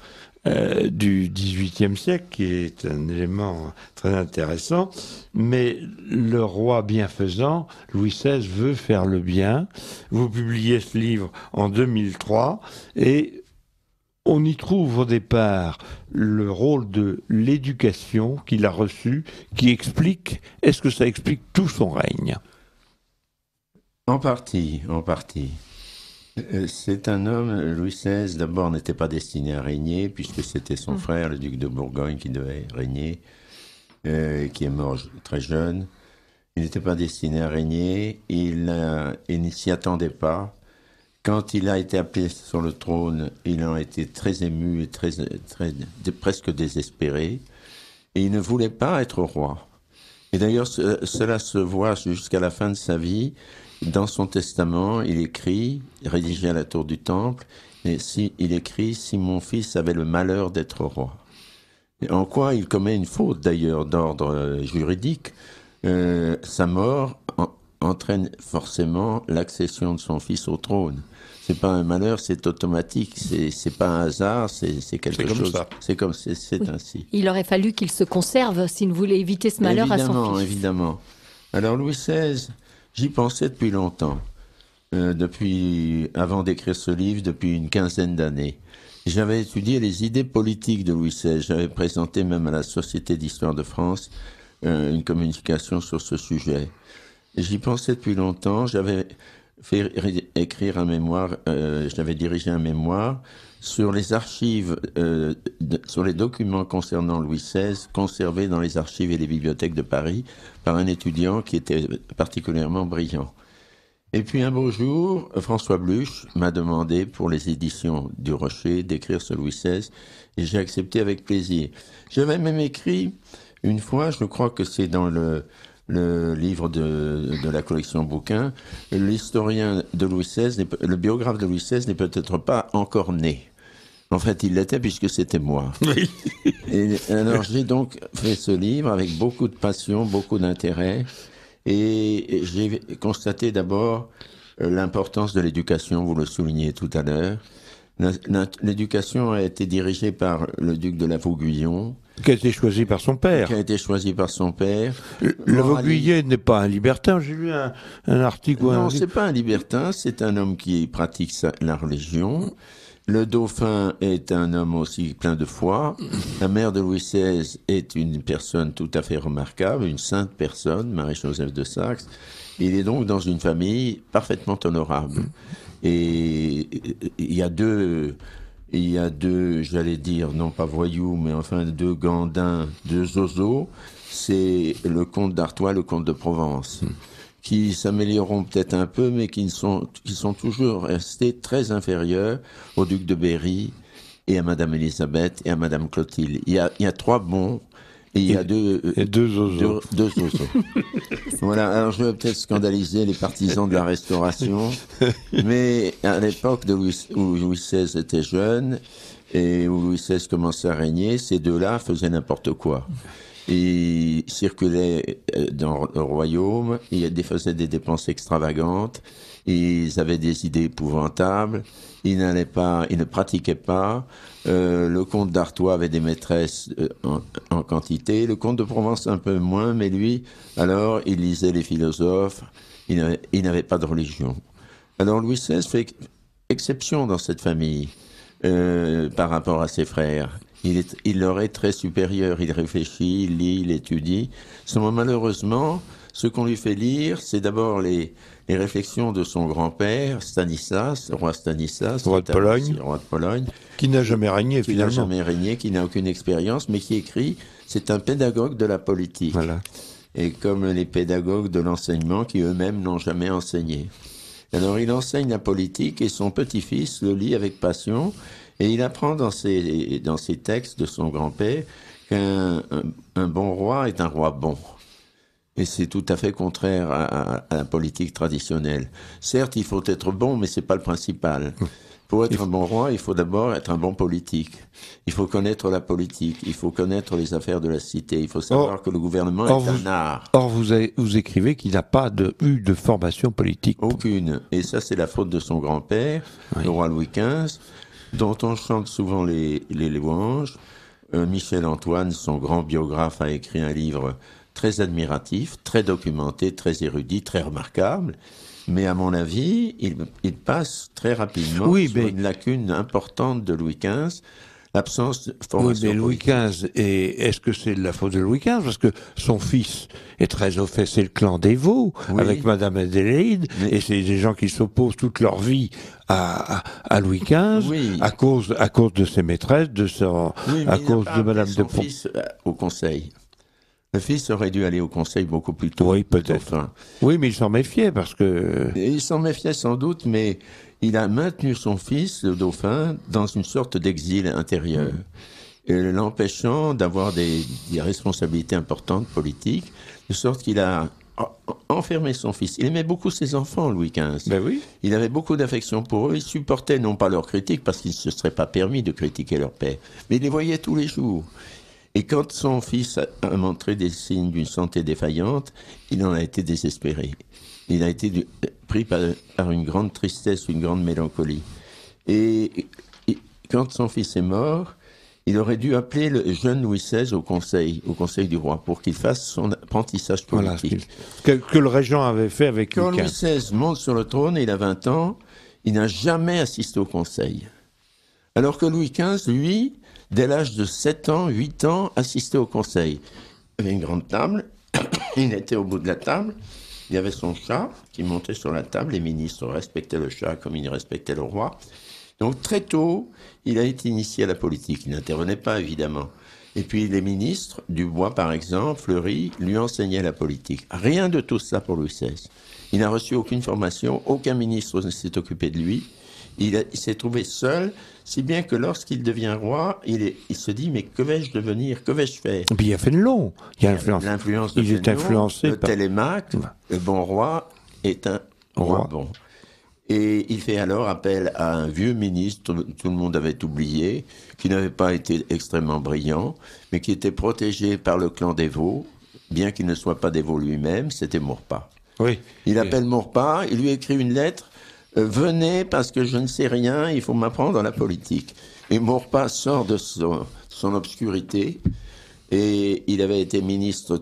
euh, du XVIIIe siècle, qui est un élément très intéressant. Mais le roi bienfaisant, Louis XVI, veut faire le bien. Vous publiez ce livre en 2003 et on y trouve au départ le rôle de l'éducation qu'il a reçu, qui explique, est-ce que ça explique tout son règne En partie, en partie. Euh, c'est un homme, Louis XVI, d'abord n'était pas destiné à régner, puisque c'était son mm. frère, le duc de Bourgogne, qui devait régner, euh, qui est mort très jeune. Il n'était pas destiné à régner, il, s'y attendait pas. Quand il a été appelé sur le trône, il a été très ému et très, très, presque désespéré. Et il ne voulait pas être roi. Et d'ailleurs, cela se voit jusqu'à la fin de sa vie. Dans son testament, il écrit, rédigé à la tour du temple, si, il écrit Si mon fils avait le malheur d'être roi. En quoi il commet une faute d'ailleurs d'ordre euh, juridique. Euh, sa mort entraîne forcément l'accession de son fils au trône c'est pas un malheur, c'est automatique, c'est pas un hasard, c'est quelque chose. C'est comme ça. c'est c'est ainsi. Il aurait fallu qu'il se conserve s'il voulait éviter ce malheur à son fils. Évidemment, Alors Louis XVI, j'y pensais depuis longtemps, euh, depuis avant d'écrire ce livre, depuis une quinzaine d'années. J'avais étudié les idées politiques de Louis XVI. J'avais présenté même à la Société d'histoire de France euh, une communication sur ce sujet. J'y pensais depuis longtemps. J'avais écrire un mémoire, euh, j'avais dirigé un mémoire sur les archives, euh, sur les documents concernant Louis XVI conservés dans les archives et les bibliothèques de Paris par un étudiant qui était particulièrement brillant. Et puis un beau jour, François Bluch m'a demandé pour les éditions du Rocher d'écrire sur Louis XVI et j'ai accepté avec plaisir. J'avais même écrit une fois, je crois que c'est dans le le livre de, la collection bouquin, l'historien de Louis XVI, le biographe de Louis XVI n'est peut-être pas encore né. En fait, il l'était puisque c'était moi. Et alors j'ai donc fait ce livre avec beaucoup de passion, beaucoup d'intérêt, et j'ai constaté d'abord euh, l'importance de l'éducation, vous le soulignez tout à l'heure. L'éducation a été dirigée par le duc de la Vauguyon, qui a été choisi par son père. Qui a été choisi par son père. Le, le n'est pas un libertin. J'ai lu un, article. Non, c'est pas un libertin. C'est un homme qui pratique la religion. Le dauphin est un homme aussi plein de foi. La mère de Louis XVI est une personne tout à fait remarquable, une sainte personne, Marie-Joseph de Saxe. Il est donc dans une famille parfaitement honorable. Et il y a deux il y a deux, j'allais dire, non pas voyous, mais enfin deux gandins, deux zozos. C'est le comte d'Artois, le comte de Provence, hmm. qui s'amélioreront peut-être un peu, mais qui, sont, qui sont toujours restés très inférieurs au duc de Berry et à Madame Elisabeth et à Madame Clotilde. Il y il y a trois bons il y a deux, euh, et voilà, alors je vais peut-être scandaliser les partisans de la restauration, mais à l'époque où Louis XVI était jeune et où Louis XVI commençait à régner, ces deux-là faisaient n'importe quoi il circulait euh, dans le royaume, il faisaient des dépenses extravagantes, ils avaient des idées épouvantables, ils n'allait pas, Il ne pratiquaient pas. Euh, le comte d'Artois avait des maîtresses euh, en, quantité, le comte de Provence un peu moins, mais lui, alors il lisait les philosophes, il n'avait pas de religion. Alors Louis XVI fait exception dans cette famille par rapport à ses frères. Il, est, il leur est très supérieur. Il réfléchit, lit, il étudie. Seulement, malheureusement, ce qu'on lui fait lire, c'est d'abord les, réflexions de son grand-père, Stanislas, roi Stanislas, roi de, Pologne, roi de Pologne, qui n'a jamais régné, qui n'a jamais régné, qui n'a aucune expérience, mais qui écrit c'est un pédagogue de la politique. Voilà. Et comme les pédagogues de l'enseignement qui eux-mêmes n'ont jamais enseigné. Alors il enseigne la politique et son petit-fils le lit avec passion et il apprend dans ses, dans ses textes de son grand-père qu'un un, bon roi est un roi bon. Et c'est tout à fait contraire à, la politique traditionnelle. Certes, il faut être bon, mais ce n'est pas le principal. Mmh. Pour être un bon roi, il faut d'abord être un bon politique. Il faut connaître la politique, il faut connaître les affaires de la cité, il faut savoir que le gouvernement est un art. Or, vous, vous écrivez qu'il n'a pas de, eu de formation politique. Aucune. Et ça, c'est la faute de son grand-père, le roi Louis XV, dont on chante souvent les, louanges. Euh, Michel Antoine, son grand biographe, a écrit un livre très admiratif, très documenté, très érudit, très remarquable. Mais à mon avis, il, passe très rapidement sur une lacune importante de Louis XV l'absence de Louis XV, et est-ce que c'est la faute de Louis XV Parce que son fils est très fait, c'est le clan des Vaux, avec Madame Adélaïde, et c'est des gens qui s'opposent toute leur vie à, Louis XV, à, cause, à cause de ses maîtresses, de son, à cause de Madame de Pont. Fils euh, au conseil. Le fils aurait dû aller au conseil beaucoup plus tôt. Oui, peut-être. Oui, mais il s'en méfiait parce que. Il s'en méfiait sans doute, mais il a maintenu son fils, le dauphin, dans une sorte d'exil intérieur, mm. l'empêchant d'avoir des, responsabilités importantes politiques, de sorte qu'il a enfermé son fils. Il aimait beaucoup ses enfants, Louis XV. Ben il avait beaucoup d'affection pour eux. Il supportait non pas leurs critiques, parce qu'il ne se serait pas permis de critiquer leur père, mais il les voyait tous les jours. Et quand son fils a montré des signes d'une santé défaillante, il en a été désespéré il a été pris par, une grande tristesse, une grande mélancolie. Et, quand son fils est mort, il aurait dû appeler le jeune Louis XVI au Conseil, au Conseil du roi, pour qu'il fasse son apprentissage politique. Voilà, que, le régent avait fait avec Quand Louis XVI monte sur le trône, il a 20 ans, il n'a jamais assisté au Conseil. Alors que Louis XV, lui, dès l'âge de 7 ans, 8 ans, assistait au Conseil. Il avait une grande table, il était au bout de la table, il avait son chat qui montait sur la table. Les ministres respectaient le chat comme ils respectaient le roi. Donc très tôt, il a été initié à la politique. Il n'intervenait pas, évidemment. Et puis les ministres, Dubois par exemple, Fleury, lui enseignaient la politique. Rien de tout ça pour Louis XVI. Il n'a reçu aucune formation, aucun ministre ne s'est occupé de lui. Il, s'est trouvé seul, si bien que lorsqu'il devient roi, il, se dit mais que vais-je devenir, que vais-je faire puis il fait de Fénelon, il a l'influence il influencé le par... Télémaque, le bon roi est un roi, bon. Et il fait alors appel à un vieux ministre, tout le monde avait oublié, qui n'avait pas été extrêmement brillant, mais qui était protégé par le clan des Vaux, bien qu'il ne soit pas des Vaux lui-même, c'était Maurepas. Oui. Il appelle Maurepas, il lui écrit une lettre euh, venez parce que je ne sais rien, il faut m'apprendre la politique. Et Maurepas sort de son, obscurité, et il avait été ministre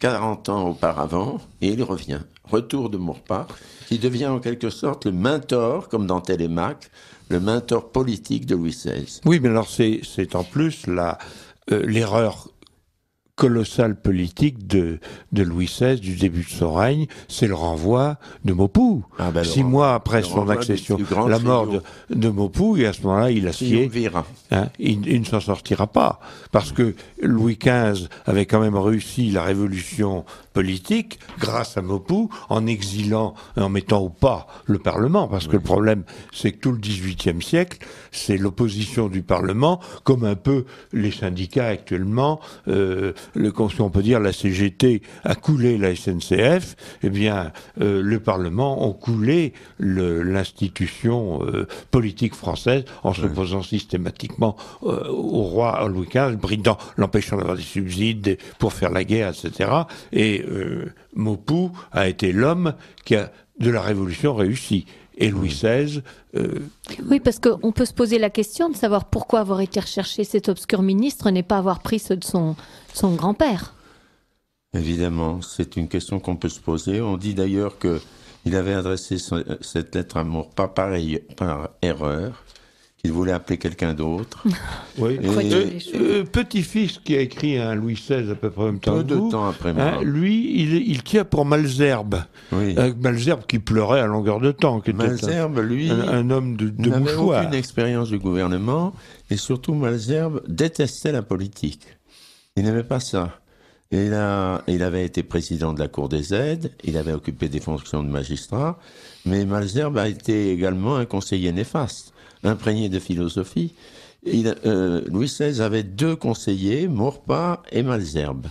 40 ans auparavant, et il revient. Retour de Maurepas, qui devient en quelque sorte le mentor, comme dans Télémaque, le mentor politique de Louis XVI. Oui, mais alors c'est en plus euh, l'erreur colossale politique de, de Louis XVI du début de son règne, c'est le renvoi de Maupou. Ah ben, Six mois après son accession, la mort de, Maupou, et à ce moment-là, il a scié. Hein, il, ne s'en sortira pas. Parce que Louis XV avait quand même réussi la révolution politique grâce à Mopou en exilant, en mettant au pas le Parlement, parce que le problème, c'est que tout le XVIIIe siècle, c'est l'opposition du Parlement, comme un peu les syndicats actuellement, euh, le, on peut dire la CGT a coulé la SNCF, eh bien, euh, le Parlement ont coulé l'institution euh, politique française en s'opposant posant systématiquement euh, au roi Louis XV, bridant, l'empêchant d'avoir des subsides pour faire la guerre, etc. Euh, Maupou a été l'homme qui a de la révolution réussi Et Louis XVI. Mm. Euh, oui, parce qu'on peut se poser la question de savoir pourquoi avoir été recherché cet obscur ministre n'est pas avoir pris ceux de son, son grand-père. Évidemment, c'est une question qu'on peut se poser. On dit d'ailleurs que il avait adressé euh, cette lettre à pas par erreur, qu'il voulait appeler quelqu'un d'autre. Oui. Euh, euh, petit-fils qui a écrit un Louis XVI à peu près au même temps. Peu de temps après hein, moi. lui, il, tient pour Malzerbe. Oui. Euh, Malzerbe qui pleurait à longueur de temps. que Malzerbe, lui, un, homme de, de n'avait aucune expérience du gouvernement et surtout Malzerbe détestait la politique. Il n'aimait pas ça. il avait été président de la Cour des aides, il avait occupé des fonctions de magistrat, mais Malzerbe a été également un conseiller néfaste imprégné de philosophie, euh, Louis XVI avait deux conseillers, Maurepas et Malzerbe.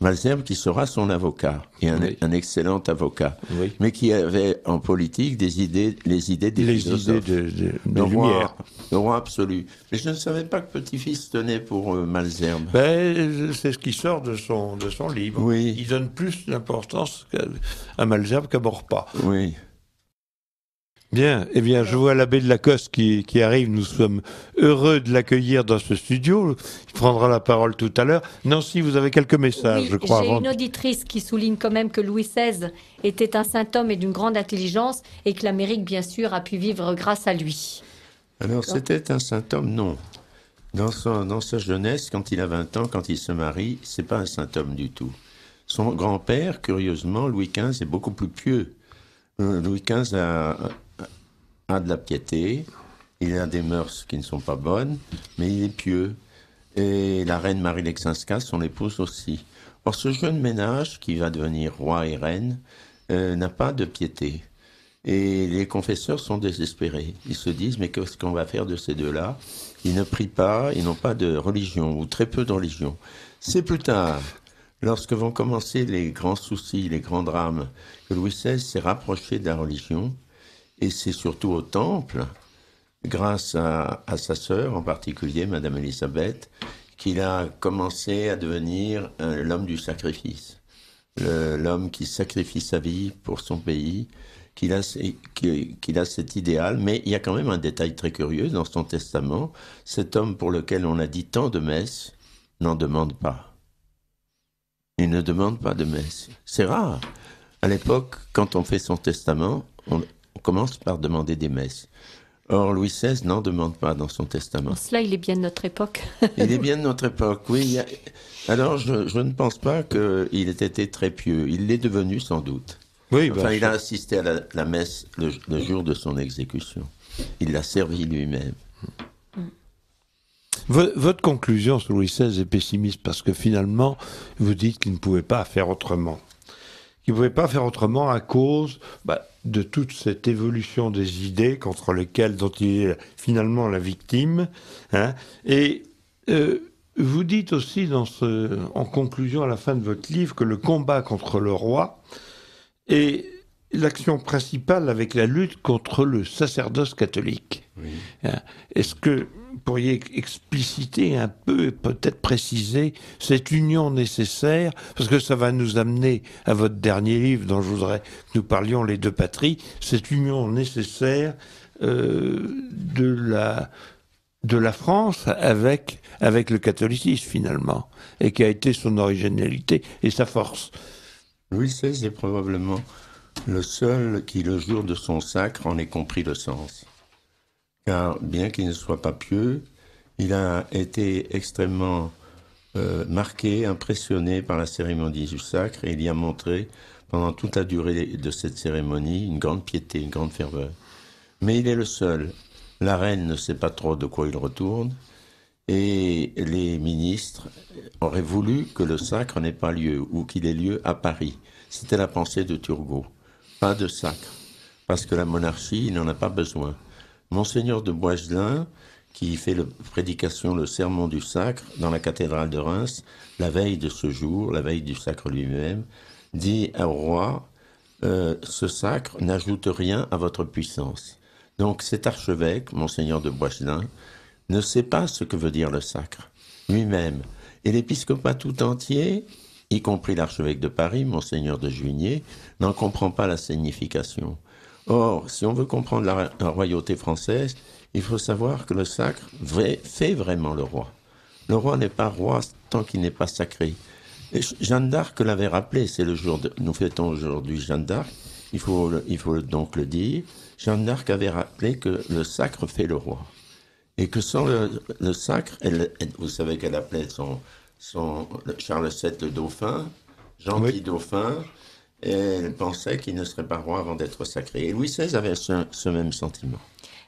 Malzerbe qui sera son avocat, et un, excellent avocat, mais qui avait en politique des idées, les idées des les idées de, lumière. de roi, absolu. Mais je ne savais pas que Petit-Fils tenait pour euh, Malzerbe. Ben, c'est ce qui sort de son, de son livre. Il donne plus d'importance à Malzerbe qu'à Maurepas. Oui. Bien, eh bien, je vois l'abbé de Lacoste qui, arrive. Nous sommes heureux de l'accueillir dans ce studio. Il prendra la parole tout à l'heure. Nancy, vous avez quelques messages, je crois. J'ai une auditrice qui souligne quand même que Louis XVI était un saint homme et d'une grande intelligence et que l'Amérique, bien sûr, a pu vivre grâce à lui. Alors, c'était un saint homme Non. Dans, son, sa jeunesse, quand il a 20 ans, quand il se marie, c'est pas un saint homme du tout. Son grand-père, curieusement, Louis XV, est beaucoup plus pieux. Euh, Louis XV a a de la piété, il a des mœurs qui ne sont pas bonnes, mais il est pieux. Et la reine Marie Lexinska, son épouse aussi. Or, ce jeune ménage qui va devenir roi et reine euh, n'a pas de piété. Et les confesseurs sont désespérés. Ils se disent, mais qu'est-ce qu'on va faire de ces deux-là Ils ne prient pas, ils n'ont pas de religion, ou très peu de religion. C'est plus tard, lorsque vont commencer les grands soucis, les grands drames, que Louis XVI s'est rapproché de la religion, et c'est surtout au temple, grâce à, sa sœur en particulier, Madame Elisabeth, qu'il a commencé à devenir euh, l'homme du sacrifice, l'homme qui sacrifie sa vie pour son pays, qu'il a, a cet idéal. Mais il y a quand même un détail très curieux dans son testament. Cet homme pour lequel on a dit tant de messes n'en demande pas. Il ne demande pas de messes. C'est rare. À l'époque, quand on fait son testament, on, on commence par demander des messes. Or, Louis XVI n'en demande pas dans son testament. Cela, il est bien de notre époque. il est bien de notre époque, oui. Alors, je, ne pense pas qu'il ait été très pieux. Il l'est devenu sans doute. Oui, enfin, bah, il a assisté à la, messe le, jour de son exécution. Il l'a servi lui-même. Mm. Votre conclusion sur Louis XVI est pessimiste parce que finalement, vous dites qu'il ne pouvait pas faire autrement. Il ne pouvait pas faire autrement à cause bah, de toute cette évolution des idées contre lesquelles dont il est finalement la victime. Hein. Et euh, vous dites aussi en conclusion à la fin de votre livre que le combat contre le roi est l'action principale avec la lutte contre le sacerdoce catholique. Hein, est-ce que vous pourriez expliciter un peu et peut-être préciser cette union nécessaire Parce que ça va nous amener à votre dernier livre dont je voudrais que nous parlions, Les deux patries, cette union nécessaire euh, de la de la France avec, avec le catholicisme finalement, et qui a été son originalité et sa force. oui c'est probablement le seul qui le jour de son sacre en ait compris le sens. Car bien qu'il ne soit pas pieux, il a été extrêmement euh, marqué, impressionné par la cérémonie du sacre et il y a montré pendant toute la durée de cette cérémonie une grande piété, une grande ferveur. Mais il est le seul. La reine ne sait pas trop de quoi il retourne et les ministres auraient voulu que le sacre n'ait pas lieu ou qu'il ait lieu à Paris. C'était la pensée de Turgot pas de sacre, parce que la monarchie, n'en a pas besoin. Monseigneur de Boiselin, qui fait la prédication, le sermon du sacre dans la cathédrale de Reims, la veille de ce jour, la veille du sacre lui-même, dit au roi, euh, ce sacre n'ajoute rien à votre puissance. Donc cet archevêque, monseigneur de Boiselin, ne sait pas ce que veut dire le sacre lui-même. Et l'épiscopat tout entier y compris l'archevêque de Paris, monseigneur de Juigné, n'en comprend pas la signification. Or, si on veut comprendre la, royauté française, il faut savoir que le sacre fait vraiment le roi. Le roi n'est pas roi tant qu'il n'est pas sacré. Et Jeanne d'Arc l'avait rappelé, c'est le jour de, nous fêtons aujourd'hui Jeanne d'Arc, il faut, il donc le dire. Jeanne d'Arc avait rappelé que le sacre fait le roi. Et que sans le, sacre, vous savez qu'elle appelait son, son Charles VII le dauphin, jean oui. dauphin, elle pensait qu'il ne serait pas roi avant d'être sacré. Et Louis XVI avait ce, même sentiment.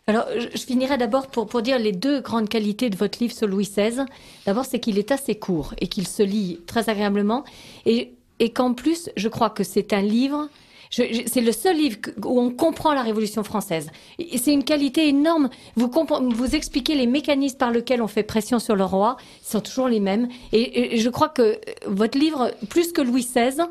Alors, je finirai d'abord pour, pour dire les deux grandes qualités de votre livre sur Louis XVI. D'abord, c'est qu'il est assez court et qu'il se lit très agréablement. et qu'en plus, je crois que c'est un livre c'est le seul livre où on comprend la Révolution française. C'est une qualité énorme. Vous, vous expliquez les mécanismes par lesquels on fait pression sur le roi, ils sont toujours les mêmes. et je crois que euh, votre livre, plus que Louis XVI,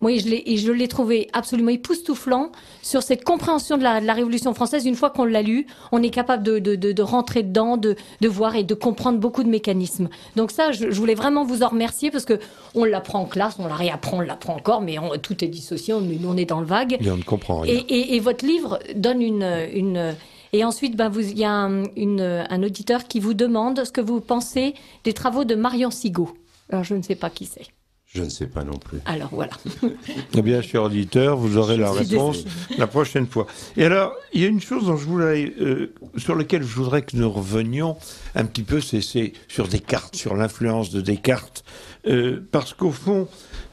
moi, je l'ai trouvé absolument époustouflant sur cette compréhension de la, Révolution française. Une fois qu'on l'a lu, on est capable de, rentrer dedans, de, voir et de comprendre beaucoup de mécanismes. Donc ça, je, voulais vraiment vous en remercier parce que on l'apprend en classe, on la réapprend, on l'apprend encore, mais tout est dissocié, on, on, est dans le vague. Et on ne comprend rien. Et, votre livre donne une, une et ensuite, ben, il y a un, un, auditeur qui vous demande ce que vous pensez des travaux de Marion Sigaud. Alors, je ne sais pas qui c'est. Je ne sais pas non plus. Alors voilà. eh bien, cher auditeur, vous aurez la réponse la prochaine fois. Et alors, il y a une chose dont je voulais, euh, sur laquelle je voudrais que nous revenions un petit peu, c'est sur Descartes, sur l'influence de Descartes, euh, parce qu'au fond,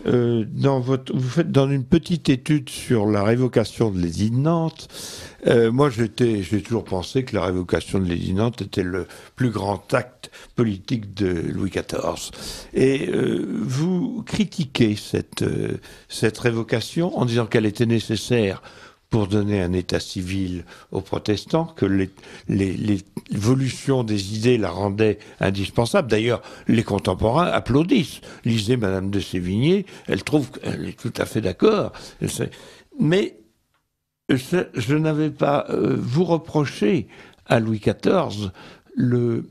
euh, dans votre, vous faites dans une petite étude sur la révocation de l'édit de Nantes. moi, j'ai toujours pensé que la révocation de l'édit de Nantes était le plus grand acte politique de Louis XIV. Et euh, vous critiquez cette, euh, cette révocation en disant qu'elle était nécessaire pour donner un état civil aux protestants, que l'évolution des idées la rendait indispensable. D'ailleurs, les contemporains applaudissent. Lisez Madame de Sévigné, elle trouve qu'elle est tout à fait d'accord. Mais je, n'avais pas, euh, vous reprocher à Louis XIV le,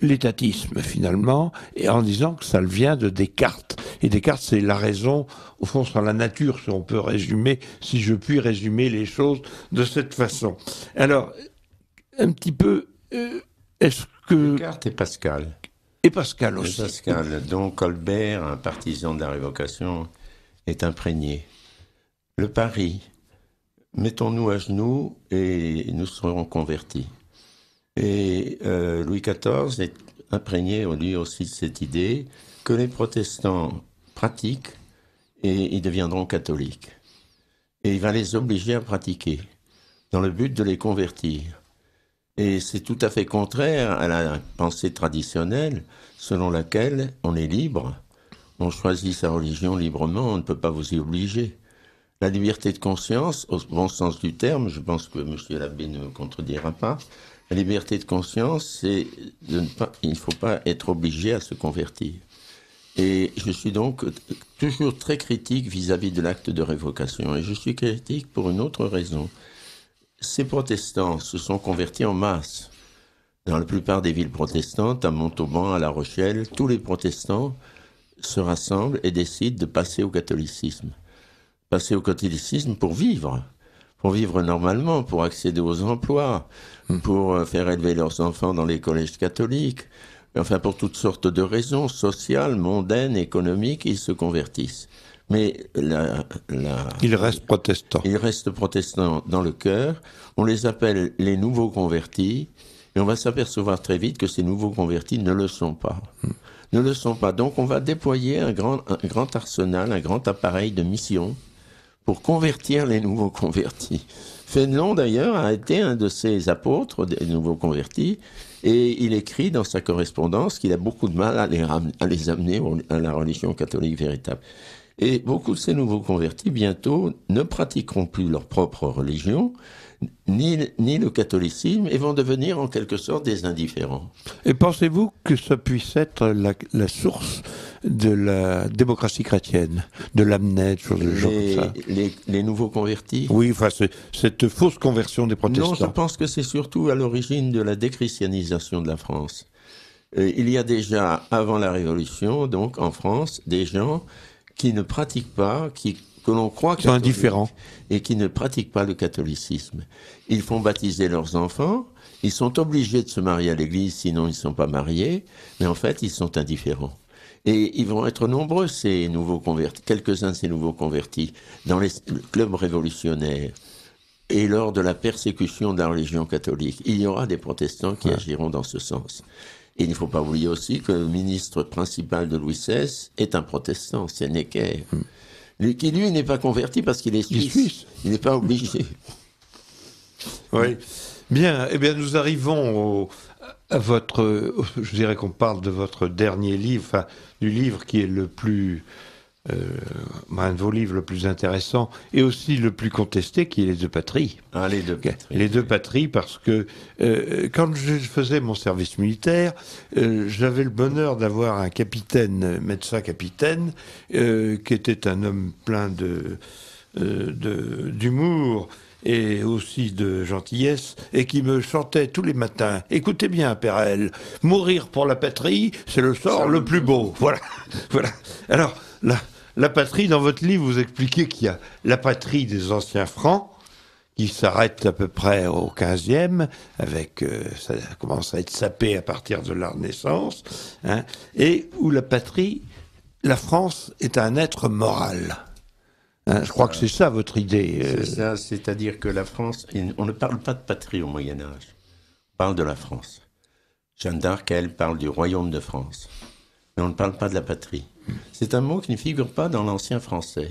l'étatisme finalement, et en disant que ça vient de Descartes. Et Descartes, c'est la raison, au fond, sur la nature, si on peut résumer, si je puis résumer les choses de cette façon. Alors, un petit peu, euh, est-ce que... Descartes et Pascal. Et Pascal aussi. donc Colbert, un partisan de la révocation, est imprégné. Le pari, mettons-nous à genoux et nous serons convertis. Et euh, Louis XIV est imprégné, lui aussi, de cette idée que les protestants pratiquent et ils deviendront catholiques. Et il va les obliger à pratiquer, dans le but de les convertir. Et c'est tout à fait contraire à la pensée traditionnelle, selon laquelle on est libre, on choisit sa religion librement, on ne peut pas vous y obliger. La liberté de conscience, au bon sens du terme, je pense que M. l'abbé ne me contredira pas, la liberté de conscience, c'est de ne pas, il ne faut pas être obligé à se convertir. Et je suis donc toujours très critique vis à -vis de l'acte de révocation. Et je suis critique pour une autre raison. Ces protestants se sont convertis en masse. Dans la plupart des villes protestantes, à Montauban, à La Rochelle, tous les protestants se rassemblent et décident de passer au catholicisme. Passer au catholicisme pour vivre pour vivre normalement, pour accéder aux emplois, hmm. pour euh, faire élever leurs enfants dans les collèges catholiques. Enfin, pour toutes sortes de raisons sociales, mondaines, économiques, ils se convertissent. Mais la, ils restent protestants. Ils restent protestants dans le cœur. On les appelle les nouveaux convertis. Et on va s'apercevoir très vite que ces nouveaux convertis ne le sont pas. Hmm. Ne le sont pas. Donc on va déployer un grand, un grand arsenal, un grand appareil de mission pour convertir les nouveaux convertis. Fénelon, d'ailleurs, a été un de ces apôtres, des nouveaux convertis, et il écrit dans sa correspondance qu'il a beaucoup de mal à à les amener à la religion catholique véritable. Et beaucoup de ces nouveaux convertis, bientôt, ne pratiqueront plus leur propre religion, ni, ni le catholicisme et vont devenir en quelque sorte des indifférents. Et pensez-vous que ça puisse être la, source de la démocratie chrétienne, de l'amnède, sur comme ça les, nouveaux convertis Oui, enfin, cette fausse conversion des protestants. Non, je pense que c'est surtout à l'origine de la déchristianisation de la France. Euh, il y a déjà, avant la Révolution, donc en France, des gens qui ne pratiquent pas, qui que l'on croit sont indifférents et qui ne pratiquent pas le catholicisme. Ils font baptiser leurs enfants, ils sont obligés de se marier à l'église, sinon ils ne sont pas mariés, mais en fait ils sont indifférents. Et ils vont être nombreux, ces nouveaux convertis, quelques-uns de ces nouveaux convertis, dans les clubs révolutionnaires. Et lors de la persécution de la religion catholique, il y aura des protestants qui agiront dans ce sens. Et il ne faut pas oublier aussi que le ministre principal de Louis XVI est un protestant, c'est Necker. Hmm lui, qui lui n'est pas converti parce qu'il est suisse. Il n'est pas obligé. oui. Bien, eh bien, nous arrivons à votre. Je dirais qu'on parle de votre dernier livre, du livre qui est le plus euh, un de vos livres le plus intéressant et aussi le plus contesté, qui est Les deux patries. Ah, les deux patries. Les deux patries, parce que euh, quand je faisais mon service militaire, euh, j'avais le bonheur d'avoir un capitaine, médecin capitaine, qui était un homme plein de d'humour et aussi de gentillesse, et qui me chantait tous les matins Écoutez bien, Pérel, mourir pour la patrie, c'est le sort le plus beau. Voilà. voilà. Alors, là, la patrie, dans votre livre, vous expliquez qu'il y a la patrie des anciens francs, qui s'arrête à peu près au 15e, avec, euh, ça commence à être sapé à partir de la Renaissance, hein, et où la patrie, la France est un être moral. Hein, je crois que c'est ça votre idée. Euh. C'est ça, c'est-à-dire que la France, on ne parle pas de patrie au Moyen Âge, on parle de la France. Jeanne d'Arc, elle, parle du royaume de France mais on ne parle pas de la patrie. C'est un mot qui ne figure pas dans l'ancien français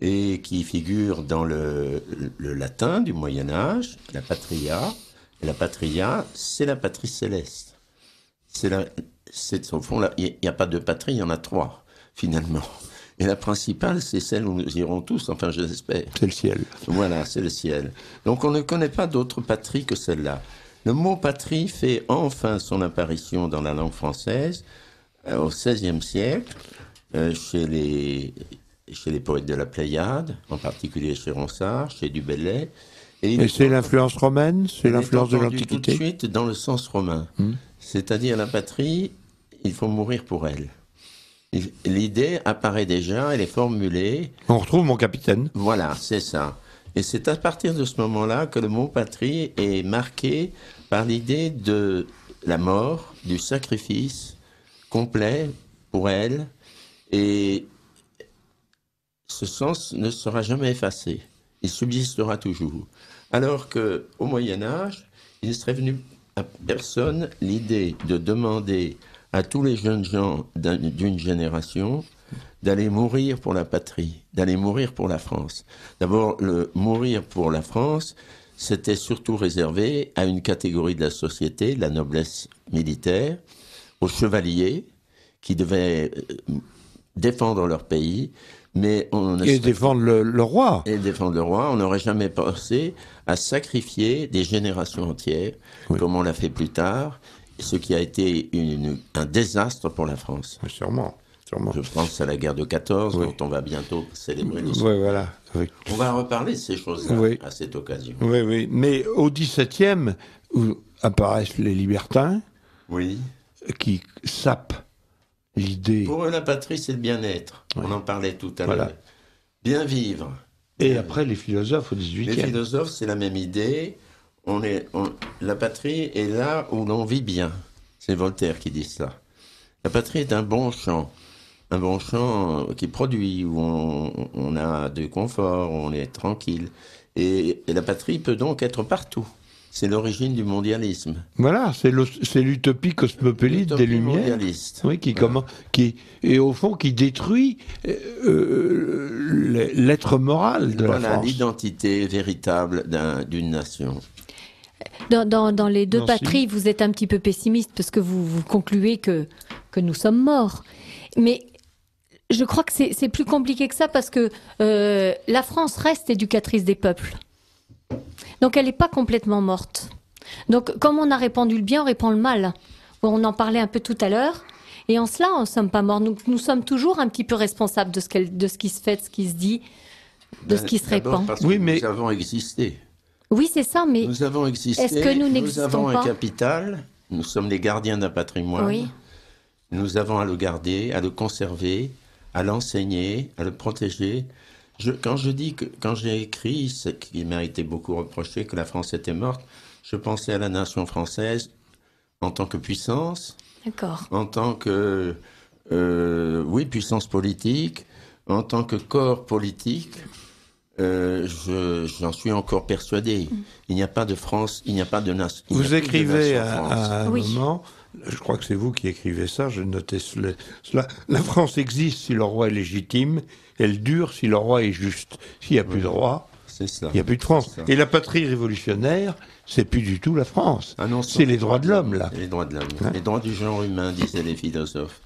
et qui figure dans le, latin du Moyen Âge, la patria. la patria, c'est la patrie céleste. C'est au fond, il n'y a pas de patrie, il y en a trois, finalement. Et la principale, c'est celle où nous irons tous, enfin je l'espère. C'est le ciel. Voilà, c'est le ciel. Donc on ne connaît pas d'autre patrie que celle-là. Le mot patrie fait enfin son apparition dans la langue française euh, au XVIe siècle, euh, chez les, chez les poètes de la Pléiade, en particulier chez Ronsard, chez Du Bellay. Et, c'est l'influence romaine C'est l'influence de l'Antiquité Tout de suite dans le sens romain. Hmm. C'est-à-dire la patrie, il faut mourir pour elle. L'idée apparaît déjà, elle est formulée. On retrouve mon capitaine. Voilà, c'est ça. Et c'est à partir de ce moment-là que le mot patrie est marqué par l'idée de la mort, du sacrifice, complet pour elle et ce sens ne sera jamais effacé. Il subsistera toujours. Alors qu'au Moyen Âge, il serait venu à personne l'idée de demander à tous les jeunes gens d'une génération d'aller mourir pour la patrie, d'aller mourir pour la France. D'abord, le mourir pour la France, c'était surtout réservé à une catégorie de la société, la noblesse militaire, aux chevaliers qui devaient euh, défendre leur pays. Mais on et défendre le, roi. Et défendre le roi. On n'aurait jamais pensé à sacrifier des générations entières, comme on l'a fait plus tard, ce qui a été une, un désastre pour la France. sûrement. Sûrement. Je pense à la guerre de 14, dont on va bientôt célébrer oui, voilà. On va reparler de ces choses-là à cette occasion. Oui, oui. Mais au XVIIe, apparaissent les libertins. Oui qui sape l'idée. Pour eux, la patrie, c'est le bien-être. On en parlait tout à l'heure. Bien vivre. Et après, les philosophes au 18 Les philosophes, c'est la même idée. On est, la patrie est là où l'on vit bien. C'est Voltaire qui dit ça. La patrie est un bon champ. Un bon champ qui produit, où on, a du confort, où on est tranquille. et la patrie peut donc être partout. C'est l'origine du mondialisme. Voilà, c'est l'utopie cosmopolite des Lumières. Oui, qui, voilà. qui et au fond qui détruit euh, euh, l'être moral de la France. l'identité véritable d'une nation. Dans, les deux patries, vous êtes un petit peu pessimiste parce que vous, concluez que, que nous sommes morts. Mais je crois que c'est plus compliqué que ça parce que euh, la France reste éducatrice des peuples. Donc elle n'est pas complètement morte. Donc comme on a répandu le bien, on répand le mal. on en parlait un peu tout à l'heure. Et en cela, on ne sommes pas morts. Nous, sommes toujours un petit peu responsables de ce, de ce qui se fait, de ce qui se dit, de ce ben, qui se répand. oui, mais nous avons existé. Oui, c'est ça, mais nous avons existé. que nous n'existons pas Nous avons un capital. Nous sommes les gardiens d'un patrimoine. Nous avons à le garder, à le conserver, à l'enseigner, à le protéger quand je dis que quand j'ai écrit, ce qui m'a été beaucoup reproché, que la France était morte, je pensais à la nation française en tant que puissance, en tant que euh, oui puissance politique, en tant que corps politique. Euh, j'en suis encore persuadé. Il n'y a pas de France, il n'y a pas de nation. Vous écrivez à, un moment, je crois que c'est vous qui écrivez ça, je notais cela, la France existe si le roi est légitime elle dure si le roi est juste. S'il n'y a plus de roi, il n'y a plus de France. Et la patrie révolutionnaire, c'est plus du tout la France. Ah c'est les droits de l'homme, là. Les droits de l'homme. Hein les droits du genre humain, disaient les philosophes.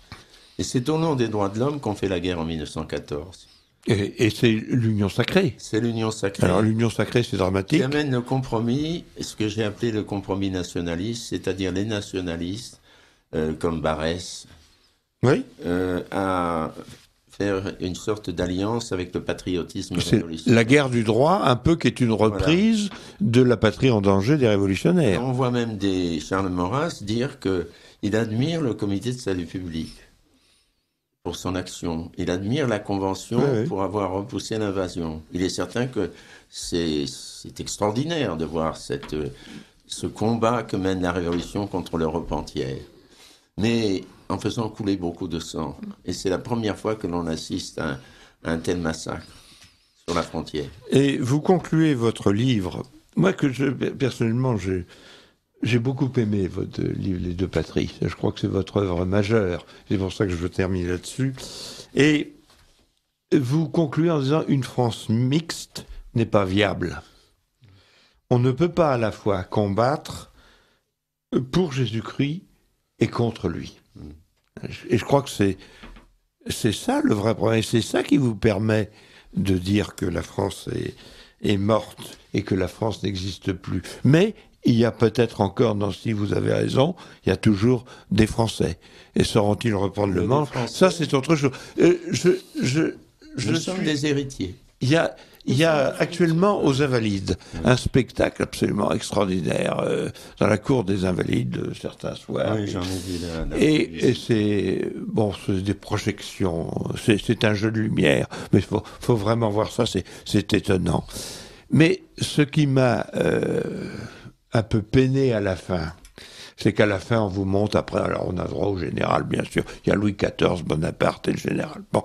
Et c'est au nom des droits de l'homme qu'on fait la guerre en 1914. Et, c'est l'union sacrée. C'est l'union sacrée. Alors l'union sacrée, c'est dramatique. Qui amène le compromis, ce que j'ai appelé le compromis nationaliste, c'est-à-dire les nationalistes, euh, comme Barès, oui. euh, à faire une sorte d'alliance avec le patriotisme révolutionnaire. La guerre du droit, un peu, qui est une reprise de la patrie en danger des révolutionnaires. On voit même des Charles Maurras dire qu'il admire le comité de salut public pour son action. Il admire la Convention pour avoir repoussé l'invasion. Il est certain que c'est extraordinaire de voir cette, ce combat que mène la Révolution contre l'Europe entière. Mais en faisant couler beaucoup de sang. Et c'est la première fois que l'on assiste à un, tel massacre sur la frontière. Et vous concluez votre livre. Moi, que je, personnellement, j'ai beaucoup aimé votre livre Les deux patries. Je crois que c'est votre œuvre majeure. C'est pour ça que je termine là-dessus. Et vous concluez en disant Une France mixte n'est pas viable. On ne peut pas à la fois combattre pour Jésus-Christ et contre lui. Et je crois que c'est, c'est ça le vrai problème. c'est ça qui vous permet de dire que la France est, morte et que la France n'existe plus. Mais il y a peut-être encore, dans si vous avez raison, il y a toujours des Français. Et sauront-ils reprendre le, manche Ça, c'est autre chose. Euh, je, je, je, je suis des héritiers. Il y a, il y a actuellement aux Invalides un spectacle absolument extraordinaire euh, dans la cour des Invalides euh, certains soirs. Oui, j'en ai vu la, et, et c'est bon, c'est des projections, c'est un jeu de lumière, mais faut, faut vraiment voir ça, c'est étonnant. Mais ce qui m'a euh, un peu peiné à la fin, c'est qu'à la fin, on vous montre après, alors on a droit au général, bien sûr. Il y a Louis XIV, Bonaparte et le général. Bon,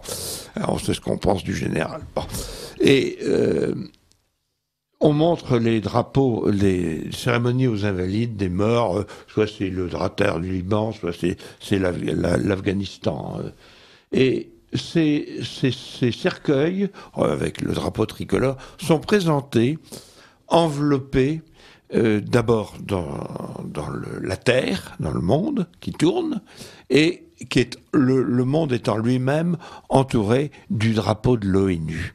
alors hein, on sait ce qu'on pense du général. Bon. Et euh, on montre les drapeaux, les cérémonies aux invalides des morts, euh, soit c'est le drater du Liban, soit c'est l'Afghanistan. Euh. Et ces, ces, ces, cercueils, avec le drapeau tricolore, sont présentés, enveloppés euh, d'abord dans, la Terre, dans le monde qui tourne, et qui est le, monde monde en lui-même entouré du drapeau de l'ONU.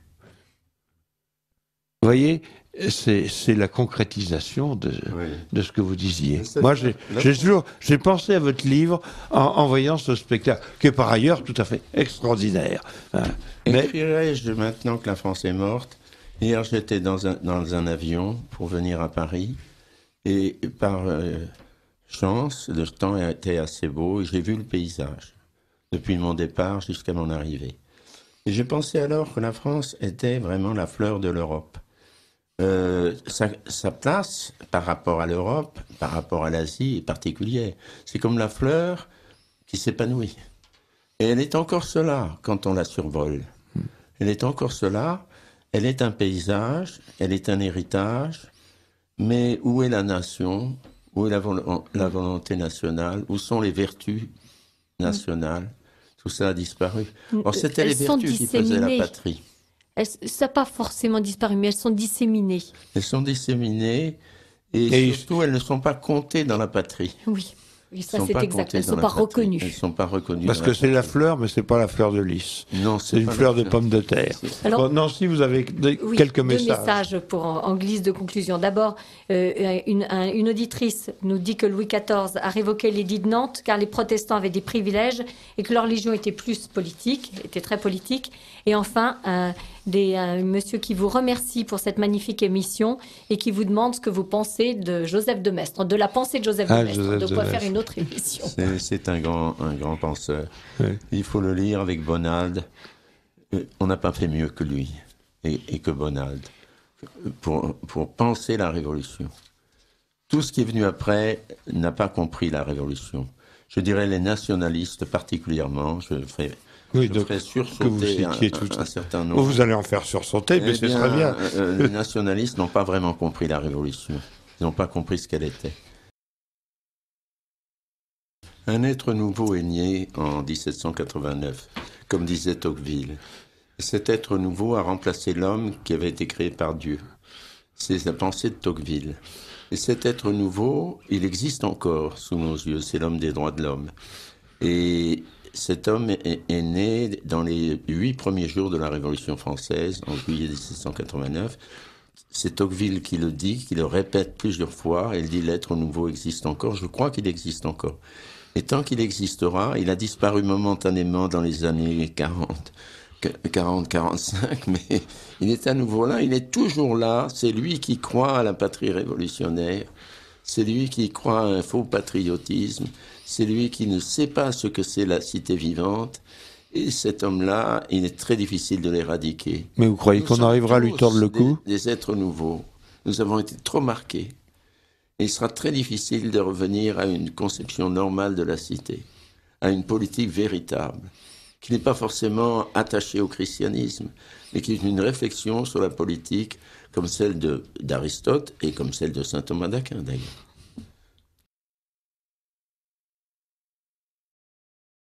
Vous voyez, c'est la concrétisation de, ce que vous disiez. Moi, j'ai toujours j'ai pensé à votre livre en, voyant ce spectacle, qui est par ailleurs tout à fait extraordinaire. Hein. Mais, je maintenant que la France est morte Hier, j'étais dans un, avion pour venir à Paris et par euh, chance, le temps était assez beau et j'ai vu le paysage depuis mon départ jusqu'à mon arrivée. Et j'ai pensé alors que la France était vraiment la fleur de l'Europe. Euh, sa, sa, place par rapport à l'Europe, par rapport à l'Asie est particulière. C'est comme la fleur qui s'épanouit. Et elle est encore cela quand on la survole. Elle est encore cela elle est un paysage, elle est un héritage, mais où est la nation Où est la, volonté nationale Où sont les vertus nationales mm. Tout ça a disparu. Mm. Or, c'était les vertus qui faisaient la patrie. ça n'a pas forcément disparu, mais elles sont disséminées. Elles sont disséminées et, et surtout, elles ne sont pas comptées dans la patrie. Oui. Ils Elles ne sont pas reconnues. sont pas reconnus Parce que c'est la fleur, mais c'est pas la fleur de lys. Non, c'est une fleur de pomme de terre. Alors, bon, oh, Nancy, vous avez quelques messages. Deux messages pour en, glisse de conclusion. D'abord, euh, euh, une, auditrice nous dit que Louis XIV a révoqué l'édit de Nantes car les protestants avaient des privilèges et que leur religion était plus politique, était très politique. Et enfin, un, des, monsieur qui vous remercie pour cette magnifique émission et qui vous demande ce que vous pensez de Joseph de Mestre, de la pensée de Joseph de ah, Mestre. Joseph Donc, faire une autre c'est un grand, un grand penseur. Il faut le lire avec Bonald. Euh, on n'a pas fait mieux que lui et, que Bonald pour, pour penser la révolution. Tout ce qui est venu après n'a pas compris la révolution. Je dirais les nationalistes particulièrement. Je ferai sûr que vous un, certain nombre. Vous allez en faire sursauter, mais eh ce serait bien. Euh, euh, les nationalistes n'ont pas vraiment compris la révolution. Ils n'ont pas compris ce qu'elle était. Un être nouveau est né en 1789, comme disait Tocqueville. Cet être nouveau a remplacé l'homme qui avait été créé par Dieu. C'est la pensée de Tocqueville. Et cet être nouveau, il existe encore sous nos yeux, c'est l'homme des droits de l'homme. Et cet homme est, né dans les huit premiers jours de la Révolution française, en juillet 1789. C'est Tocqueville qui le dit, qui le répète plusieurs fois. Il dit l'être nouveau existe encore. Je crois qu'il existe encore. Et tant qu'il existera, il a disparu momentanément dans les années 40, 45, mais il est à nouveau là, il est toujours là. C'est lui qui croit à la patrie révolutionnaire. C'est lui qui croit à un faux patriotisme. C'est lui qui ne sait pas ce que c'est la cité vivante. Et cet homme-là, il est très difficile de l'éradiquer. Mais vous croyez qu'on arrivera à lui tordre le cou des, des êtres nouveaux. Nous avons été trop marqués il sera très difficile de revenir à une conception normale de la cité, à une politique véritable, qui n'est pas forcément attachée au christianisme, mais qui est une réflexion sur la politique comme celle d'Aristote et comme celle de saint Thomas d'Aquin d'ailleurs.